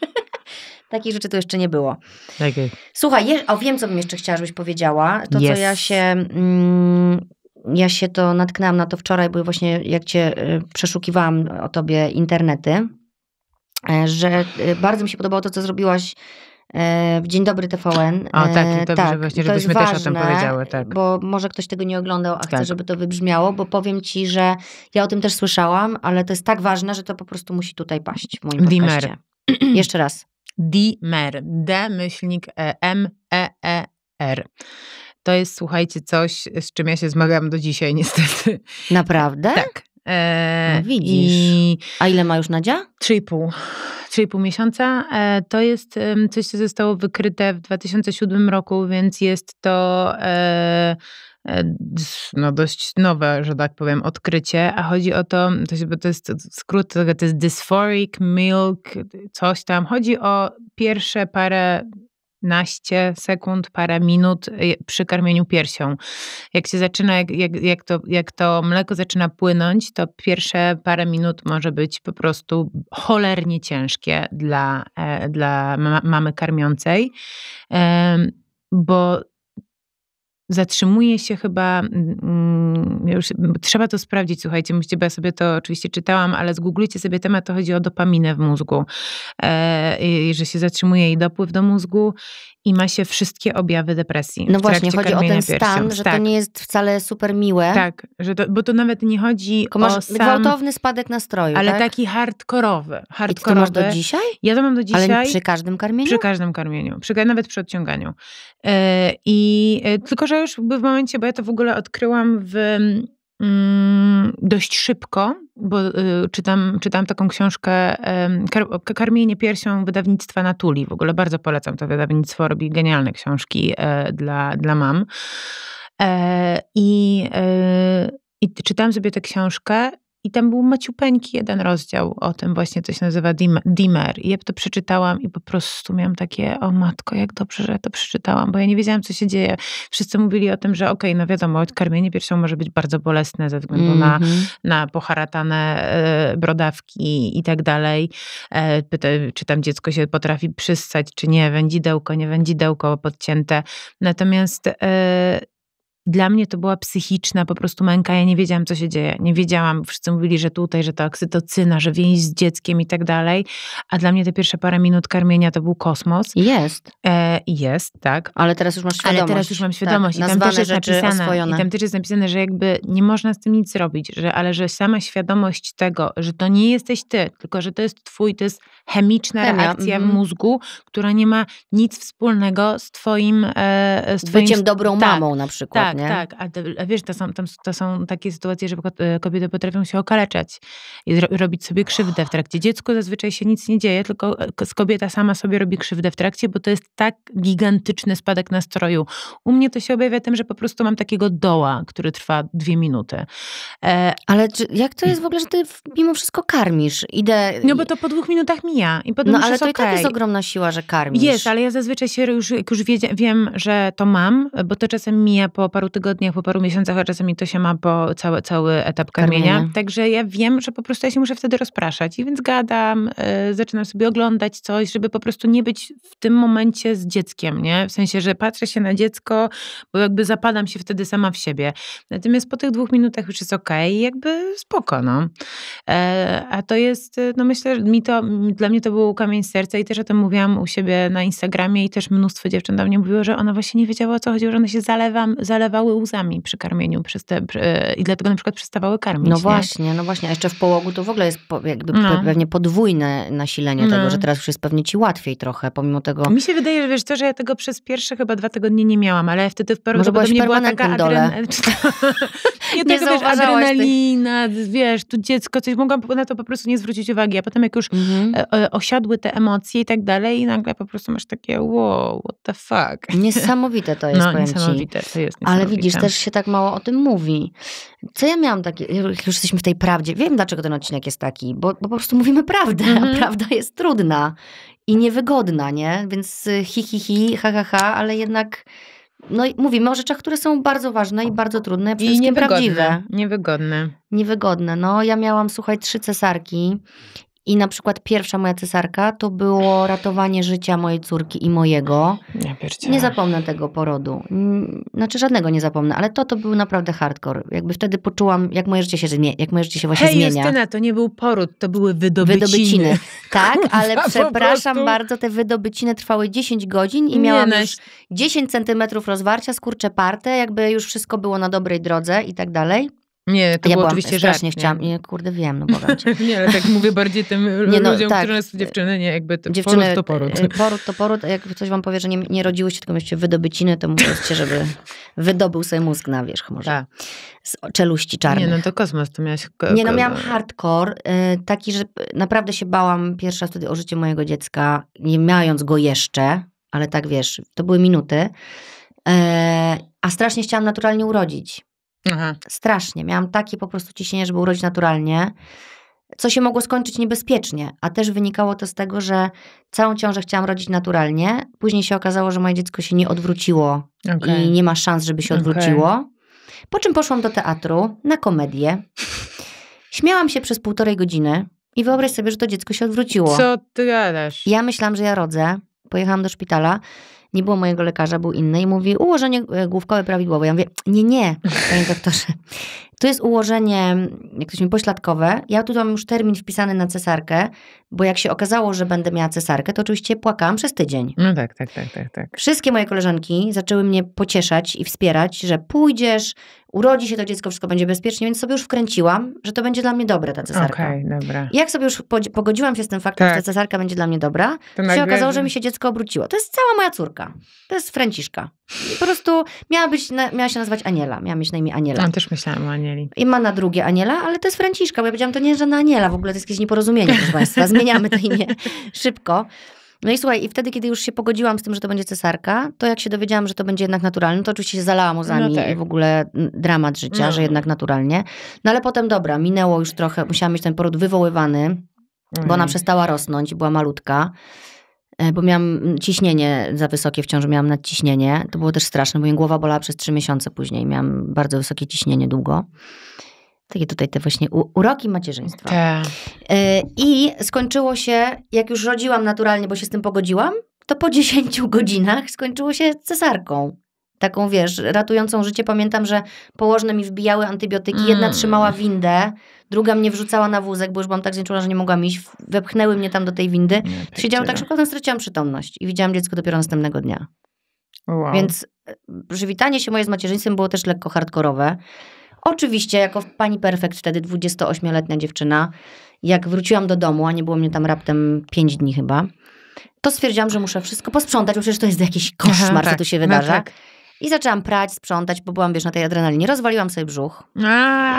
Takich rzeczy to jeszcze nie było. Okay. Tak Słuchaj, je, o wiem, co bym jeszcze chciała, żebyś powiedziała. To, yes. co ja się... Mm, ja się to natknęłam na to wczoraj, bo właśnie jak cię y, przeszukiwałam o tobie internety, e, że y, bardzo mi się podobało to, co zrobiłaś e, w Dzień Dobry TVN. O tak, dobrze tak, właśnie, żebyśmy to też o tym powiedziały. Tak. Bo może ktoś tego nie oglądał, a tak. żeby to wybrzmiało, bo powiem ci, że ja o tym też słyszałam, ale to jest tak ważne, że to po prostu musi tutaj paść w moim Dimer. Jeszcze raz. Dmer, D myślnik M E E R. To jest, słuchajcie, coś, z czym ja się zmagam do dzisiaj, niestety. Naprawdę? Tak. E, no widzisz. I... A ile ma już Nadzia? 3,5. 3,5 miesiąca. E, to jest coś, co zostało wykryte w 2007 roku, więc jest to. E, E, no dość nowe, że tak powiem, odkrycie, a chodzi o to, to, to jest skrót tego, to jest dysphoric milk, coś tam. Chodzi o pierwsze parę naście sekund, parę minut e, przy karmieniu piersią. Jak się zaczyna, jak, jak, jak, to, jak to mleko zaczyna płynąć, to pierwsze parę minut może być po prostu cholernie ciężkie dla, e, dla mamy karmiącej, bo zatrzymuje się chyba, mm, mm, już trzeba to sprawdzić, słuchajcie, musicie, bo ja sobie to oczywiście czytałam, ale zgooglujcie sobie temat, to chodzi o dopaminę w mózgu, e, że się zatrzymuje jej dopływ do mózgu i ma się wszystkie objawy depresji. No właśnie, chodzi o ten piersią. stan, że tak. to nie jest wcale super miłe. Tak, że to, bo to nawet nie chodzi Tylko masz o sam... gwałtowny spadek nastroju, Ale tak? taki hardkorowy. hardkorowy. I ty to masz do dzisiaj? Ja to mam do dzisiaj. Ale przy każdym karmieniu? Przy każdym karmieniu, przy, nawet przy odciąganiu. Yy, I yy, tylko, że już w momencie, bo ja to w ogóle odkryłam w mm, dość szybko, bo y, czytam, czytam taką książkę y, Karmienie piersią wydawnictwa Natuli. W ogóle bardzo polecam to wydawnictwo, robi genialne książki y, dla, dla mam. E, I, e, I czytam sobie tę książkę i tam był maciupeńki jeden rozdział o tym właśnie, co się nazywa Dimmer. I ja to przeczytałam i po prostu miałam takie, o matko, jak dobrze, że to przeczytałam, bo ja nie wiedziałam, co się dzieje. Wszyscy mówili o tym, że okej, okay, no wiadomo, karmienie piersią może być bardzo bolesne ze względu mm -hmm. na, mhm. na poharatane e, brodawki i tak dalej. E, czy tam dziecko się potrafi przystać, czy nie, wędzidełko, nie wędzidełko podcięte. Natomiast e, dla mnie to była psychiczna po prostu męka, ja nie wiedziałam, co się dzieje. Nie wiedziałam, wszyscy mówili, że tutaj, że to oksytocyna, że więź z dzieckiem i tak dalej, a dla mnie te pierwsze parę minut karmienia to był kosmos. Jest. E, jest, tak. Ale teraz już masz świadomość. Ale teraz już mam tak, świadomość. Tak, I, tam też jest napisane, I tam też jest napisane, że jakby nie można z tym nic robić, że, ale że sama świadomość tego, że to nie jesteś ty, tylko że to jest twój, to jest chemiczna Chemia. reakcja mm. mózgu, która nie ma nic wspólnego z twoim... E, z twoim Byciem dobrą tak, mamą na przykład. Tak, tak, nie? tak. A, a wiesz, to są, tam, to są takie sytuacje, że e, kobiety potrafią się okaleczać i robić sobie krzywdę w trakcie. Dziecku zazwyczaj się nic nie dzieje, tylko e, kobieta sama sobie robi krzywdę w trakcie, bo to jest tak gigantyczny spadek nastroju. U mnie to się objawia tym, że po prostu mam takiego doła, który trwa dwie minuty. E... Ale czy, jak to jest w ogóle, że ty mimo wszystko karmisz? Idę... No bo to po dwóch minutach mija. I potem no ale to okay. i tak jest ogromna siła, że karmisz. Jest, ale ja zazwyczaj się już, jak już wiem, że to mam, bo to czasem mija po paru paru tygodniach, po paru miesiącach, a czasami to się ma po cały, cały etap kamienia. Karmienia. Także ja wiem, że po prostu ja się muszę wtedy rozpraszać. I więc gadam, y, zaczynam sobie oglądać coś, żeby po prostu nie być w tym momencie z dzieckiem, nie? W sensie, że patrzę się na dziecko, bo jakby zapadam się wtedy sama w siebie. Natomiast po tych dwóch minutach już jest okej, okay, jakby spoko, no. E, a to jest, y, no myślę, mi to, dla mnie to był kamień serca i też o tym mówiłam u siebie na Instagramie i też mnóstwo dziewczyn do mnie mówiło, że ona właśnie nie wiedziała o co chodziło, że ona się zalewa, zalewa przystawały łzami przy karmieniu te, przy, e, i dlatego na przykład przestawały karmić. No nie? właśnie, no właśnie, a jeszcze w połogu to w ogóle jest po, jakby no. pewnie podwójne nasilenie no. tego, że teraz już jest pewnie ci łatwiej trochę, pomimo tego... Mi się wydaje, że wiesz co, że ja tego przez pierwsze chyba dwa tygodnie nie miałam, ale wtedy w była taka adren... nie, nie tego, wiesz, adrenalina, tych... wiesz, tu dziecko, coś, mogłam na to po prostu nie zwrócić uwagi, a potem jak już mhm. E, osiadły te emocje i tak dalej i nagle po prostu masz takie wow, what the fuck. Niesamowite to jest, no, niesamowite to jest Ale ale widzisz, też się tak mało o tym mówi. Co ja miałam takie, już jesteśmy w tej prawdzie, wiem dlaczego ten odcinek jest taki, bo, bo po prostu mówimy prawdę, mm -hmm. prawda jest trudna i niewygodna, nie? Więc y, hi, hi, hi, ha, ha, ha, ale jednak no i mówimy o rzeczach, które są bardzo ważne i bardzo trudne, I niewygodne, prawdziwe. Niewygodne. Niewygodne. No, ja miałam, słuchaj, trzy cesarki i na przykład pierwsza moja cesarka to było ratowanie życia mojej córki i mojego. Ja nie zapomnę tego porodu. Znaczy żadnego nie zapomnę, ale to to był naprawdę hardcore. Jakby wtedy poczułam, jak moje życie się, jak moje życie się właśnie Hej, zmienia. Justyna, to nie był poród, to były wydobyciny. Wydobyciny, tak, ale przepraszam bardzo, te wydobyciny trwały 10 godzin i miałam nie, no. już 10 centymetrów rozwarcia, skurcze parte, jakby już wszystko było na dobrej drodze i tak dalej. Nie, to ja było oczywiście strasznie chciałam, nie? kurde wiem, no bogam Nie, ale tak mówię bardziej tym nie, no, ludziom, tak. które są dziewczyny, nie, jakby to, dziewczyny, poród to poród. Y, poród to poród, a jak ktoś wam powie, że nie, nie rodziłyście, tylko mieliście wydobyciny, to mówicie, żeby wydobył sobie mózg na wierzch może. Tak. Z czeluści czarnych. Nie, no to kosmos, to miałaś... Nie, no miałam hardcore, y, taki, że naprawdę się bałam pierwsza wtedy o życie mojego dziecka, nie mając go jeszcze, ale tak wiesz, to były minuty, y, a strasznie chciałam naturalnie urodzić. Aha. Strasznie. Miałam takie po prostu ciśnienie, żeby urodzić naturalnie, co się mogło skończyć niebezpiecznie. A też wynikało to z tego, że całą ciążę chciałam rodzić naturalnie. Później się okazało, że moje dziecko się nie odwróciło okay. i nie ma szans, żeby się odwróciło. Okay. Po czym poszłam do teatru na komedię. Śmiałam się przez półtorej godziny i wyobraź sobie, że to dziecko się odwróciło. Co ty gadasz? Ja myślałam, że ja rodzę. Pojechałam do szpitala nie było mojego lekarza, był inny i mówi ułożenie e, główkowe prawidłowo. Ja mówię, nie, nie, panie doktorze, to jest ułożenie, jak to się mówi, pośladkowe. Ja tu mam już termin wpisany na cesarkę, bo jak się okazało, że będę miała cesarkę, to oczywiście płakałam przez tydzień. No tak, tak, tak, tak, tak. Wszystkie moje koleżanki zaczęły mnie pocieszać i wspierać, że pójdziesz, urodzi się to dziecko, wszystko będzie bezpiecznie, więc sobie już wkręciłam, że to będzie dla mnie dobre ta cesarka. Okej, okay, dobra. I jak sobie już pogodziłam się z tym faktem, tak. że ta tak. cesarka będzie dla mnie dobra, to, to nagle... się okazało, że no. mi się dziecko obróciło. To jest cała moja córka. To jest Franciszka. I po prostu miała, być, miała się nazywać Aniela. Miała mieć na imię Aniela. Ja też myślałam o anieli. I ma na drugie aniela, ale to jest Franciszka, bo ja powiedziałam, to nie żadna aniela, w ogóle to jest jakieś nieporozumienie, proszę Państwa. Zmieniamy to imię szybko. No i słuchaj, i wtedy, kiedy już się pogodziłam z tym, że to będzie cesarka, to jak się dowiedziałam, że to będzie jednak naturalne, to oczywiście się zalałam łzami no tak. i w ogóle dramat życia, no. że jednak naturalnie. No ale potem, dobra, minęło już trochę, musiałam mieć ten poród wywoływany, bo ona mm. przestała rosnąć, była malutka. E, bo miałam mm, ciśnienie za wysokie, wciąż miałam nadciśnienie. To było też straszne, bo mi głowa bolała przez trzy miesiące później. Miałam bardzo wysokie ciśnienie długo. Takie tutaj te właśnie uroki macierzyństwa. Te. E, I skończyło się, jak już rodziłam naturalnie, bo się z tym pogodziłam, to po 10 godzinach skończyło się cesarką taką, wiesz, ratującą życie. Pamiętam, że położne mi wbijały antybiotyki. Mm. Jedna trzymała windę, druga mnie wrzucała na wózek, bo już byłam tak znieczulona, że nie mogłam iść. Wepchnęły mnie tam do tej windy. Nie, to tak że tak potem straciłam przytomność i widziałam dziecko dopiero następnego dnia. Wow. Więc e, przywitanie się moje z macierzyństwem było też lekko hardkorowe. Oczywiście, jako pani perfekt wtedy, 28-letnia dziewczyna, jak wróciłam do domu, a nie było mnie tam raptem 5 dni chyba, to stwierdziłam, że muszę wszystko posprzątać, bo przecież to jest jakiś koszmar, Aha, tak. co tu się no wydarza. No, tak. I zaczęłam prać, sprzątać, bo byłam wiesz na tej adrenalinie. Rozwaliłam sobie brzuch,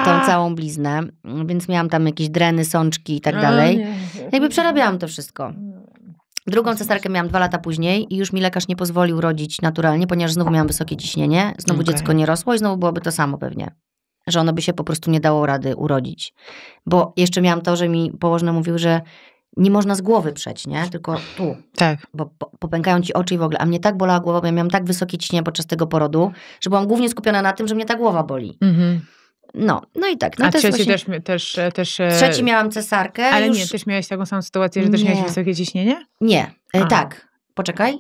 tą całą bliznę, więc miałam tam jakieś dreny, sączki i tak dalej. Jakby przerabiałam to wszystko. No. Drugą cesarkę miałam dwa lata później i już mi lekarz nie pozwolił rodzić naturalnie, ponieważ znowu miałam wysokie ciśnienie, znowu okay. dziecko nie rosło i znowu byłoby to samo pewnie. Że ono by się po prostu nie dało rady urodzić. Bo jeszcze miałam to, że mi położne mówił, że nie można z głowy przeć, nie? Tylko tu. Tak. Bo popękają ci oczy i w ogóle. A mnie tak bolała głowa, bo ja miałam tak wysokie ciśnienie podczas tego porodu, że byłam głównie skupiona na tym, że mnie ta głowa boli. Mhm. No, no i tak. No A to trzeci też, też, e, też... E, trzeci miałam cesarkę. Ale już... nie, też miałaś taką samą sytuację, że też miałeś miałaś wysokie ciśnienie? Nie. Aha. E, tak. Poczekaj.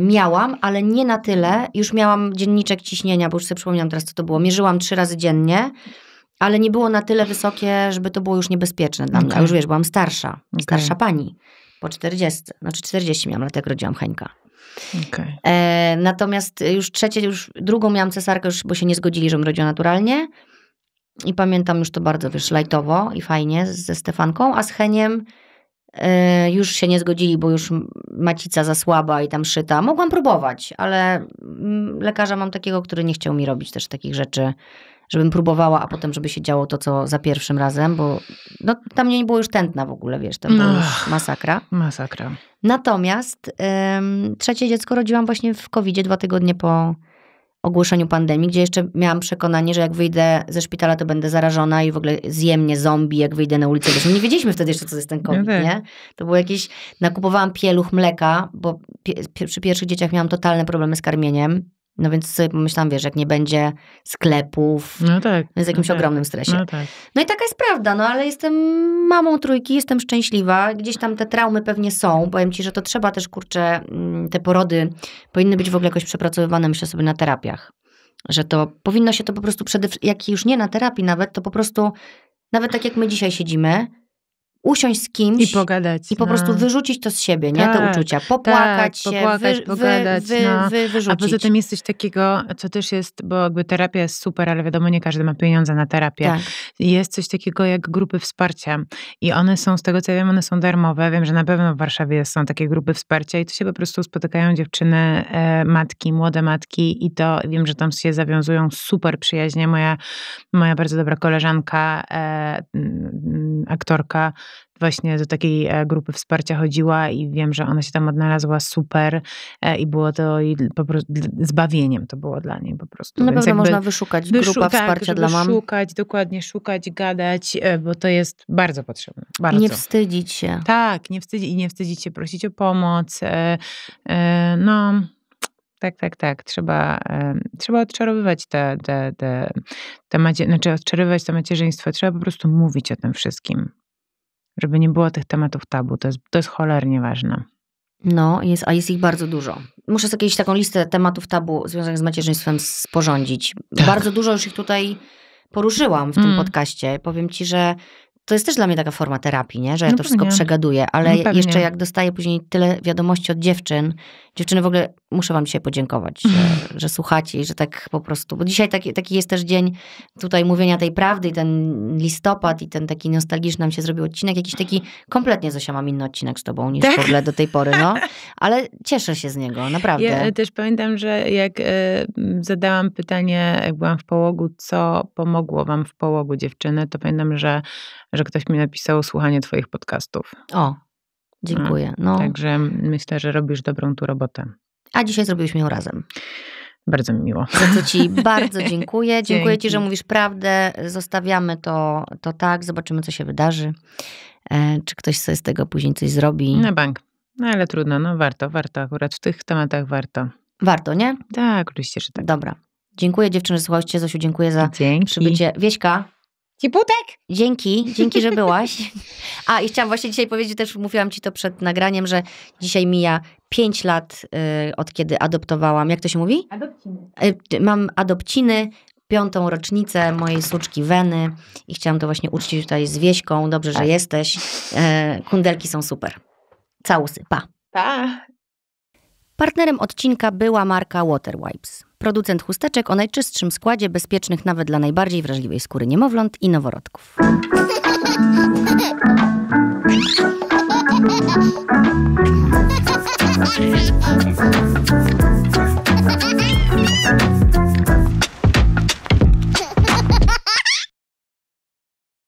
Miałam, ale nie na tyle. Już miałam dzienniczek ciśnienia, bo już sobie przypomniałam teraz, co to było. Mierzyłam trzy razy dziennie ale nie było na tyle wysokie, żeby to było już niebezpieczne dla okay. mnie. A już wiesz, byłam starsza, okay. starsza pani po 40, znaczy 40 miałam lat, jak rodziłam Henka. Okay. E, natomiast już trzecie, już drugą miałam cesarkę, już, bo się nie zgodzili, żebym rodziła naturalnie. I pamiętam już to bardzo, wiesz, lajtowo i fajnie ze Stefanką, a z Heniem e, już się nie zgodzili, bo już macica za słaba i tam szyta. Mogłam próbować, ale mm, lekarza mam takiego, który nie chciał mi robić też takich rzeczy żebym próbowała, a potem, żeby się działo to, co za pierwszym razem, bo no, tam nie było już tętna w ogóle, wiesz, to była już masakra. Masakra. Natomiast ym, trzecie dziecko rodziłam właśnie w covid dwa tygodnie po ogłoszeniu pandemii, gdzie jeszcze miałam przekonanie, że jak wyjdę ze szpitala, to będę zarażona i w ogóle zje mnie zombie, jak wyjdę na ulicę. Zresztą nie wiedzieliśmy wtedy jeszcze, co to jest ten COVID, nie? No tak. nie? To było jakieś... Nakupowałam pieluch mleka, bo pie... przy pierwszych dzieciach miałam totalne problemy z karmieniem. No więc sobie pomyślałam, wiesz, jak nie będzie sklepów, no tak, z jakimś no tak. ogromnym stresie. No, tak. no i taka jest prawda, no ale jestem mamą trójki, jestem szczęśliwa. Gdzieś tam te traumy pewnie są. Powiem ci, że to trzeba też, kurczę, mm, te porody powinny być w ogóle jakoś przepracowywane, myślę sobie, na terapiach. Że to powinno się to po prostu, przede, jak już nie na terapii nawet, to po prostu, nawet tak jak my dzisiaj siedzimy, usiąść z kimś i pogadać. I po no. prostu wyrzucić to z siebie, nie? Tak, te uczucia. Tak, popłakać tak, się, wy, pogadać, wy, no. wy, wyrzucić. A poza tym jest coś takiego, co też jest, bo jakby terapia jest super, ale wiadomo, nie każdy ma pieniądze na terapię. Tak. Jest coś takiego jak grupy wsparcia i one są, z tego co ja wiem, one są darmowe. Wiem, że na pewno w Warszawie są takie grupy wsparcia i tu się po prostu spotykają dziewczyny, e, matki, młode matki i to wiem, że tam się zawiązują super przyjaźnie. Moja, moja bardzo dobra koleżanka, e, aktorka, właśnie do takiej e, grupy wsparcia chodziła i wiem, że ona się tam odnalazła super e, i było to i po prostu zbawieniem to było dla niej po prostu. Na Więc pewno można wyszukać wyszu- grupa tak, wsparcia dla mam. szukać, dokładnie szukać, gadać, e, bo to jest bardzo potrzebne. Bardzo. I nie wstydzić się. Tak, nie wstydzić i nie wstydzić się prosić o pomoc. No... Tak, tak, tak. Trzeba, trzeba odczarowywać te, te, te, te macie, znaczy odczarowywać to macierzyństwo. Trzeba po prostu mówić o tym wszystkim żeby nie było tych tematów tabu. To jest, to jest cholernie ważne. No, jest, a jest ich bardzo dużo. Muszę sobie kiedyś taką listę tematów tabu związanych z macierzyństwem sporządzić. Tak. Bardzo dużo już ich tutaj poruszyłam w mm. tym podcaście. Powiem ci, że to jest też dla mnie taka forma terapii, nie? że ja no to pewnie. wszystko przegaduję, ale no jeszcze jak dostaję później tyle wiadomości od dziewczyn, dziewczyny w ogóle muszę Wam dzisiaj podziękować, że, że słuchacie i że tak po prostu. Bo dzisiaj taki, taki jest też dzień tutaj mówienia tej prawdy i ten listopad i ten taki nostalgiczny nam się zrobił odcinek. Jakiś taki kompletnie Zosia mam inny odcinek z Tobą niż tak? w ogóle do tej pory, no. Ale cieszę się z niego, naprawdę. Ja też pamiętam, że jak y, zadałam pytanie, jak byłam w połogu, co pomogło Wam w połogu dziewczyny, to pamiętam, że, że ktoś mi napisał słuchanie Twoich podcastów. O, Dziękuję. No. no. Także myślę, że robisz dobrą tu robotę a dzisiaj zrobiłyśmy ją razem. Bardzo mi miło. Bardzo Ci bardzo dziękuję. dziękuję Ci, że mówisz prawdę. Zostawiamy to, to tak, zobaczymy, co się wydarzy. E, czy ktoś sobie z tego później coś zrobi. Na bank. No ale trudno, no warto, warto. Akurat w tych tematach warto. Warto, nie? Tak, oczywiście, że tak. Dobra. Dziękuję dziewczyny, słuchajcie, Zosiu, dziękuję za Dzięki. przybycie. Wieśka, Hiputek? Dzięki, dzięki, że byłaś. A i chciałam właśnie dzisiaj powiedzieć, też mówiłam ci to przed nagraniem, że dzisiaj mija 5 lat y, od kiedy adoptowałam, jak to się mówi? Adopciny. Y, mam adopciny, piątą rocznicę mojej suczki Weny i chciałam to właśnie uczcić tutaj z Wieśką. Dobrze, że tak. jesteś. E, kundelki są super. Całusy, pa. Pa. Partnerem odcinka była marka Water Wipes producent chusteczek o najczystszym składzie, bezpiecznych nawet dla najbardziej wrażliwej skóry niemowląt i noworodków.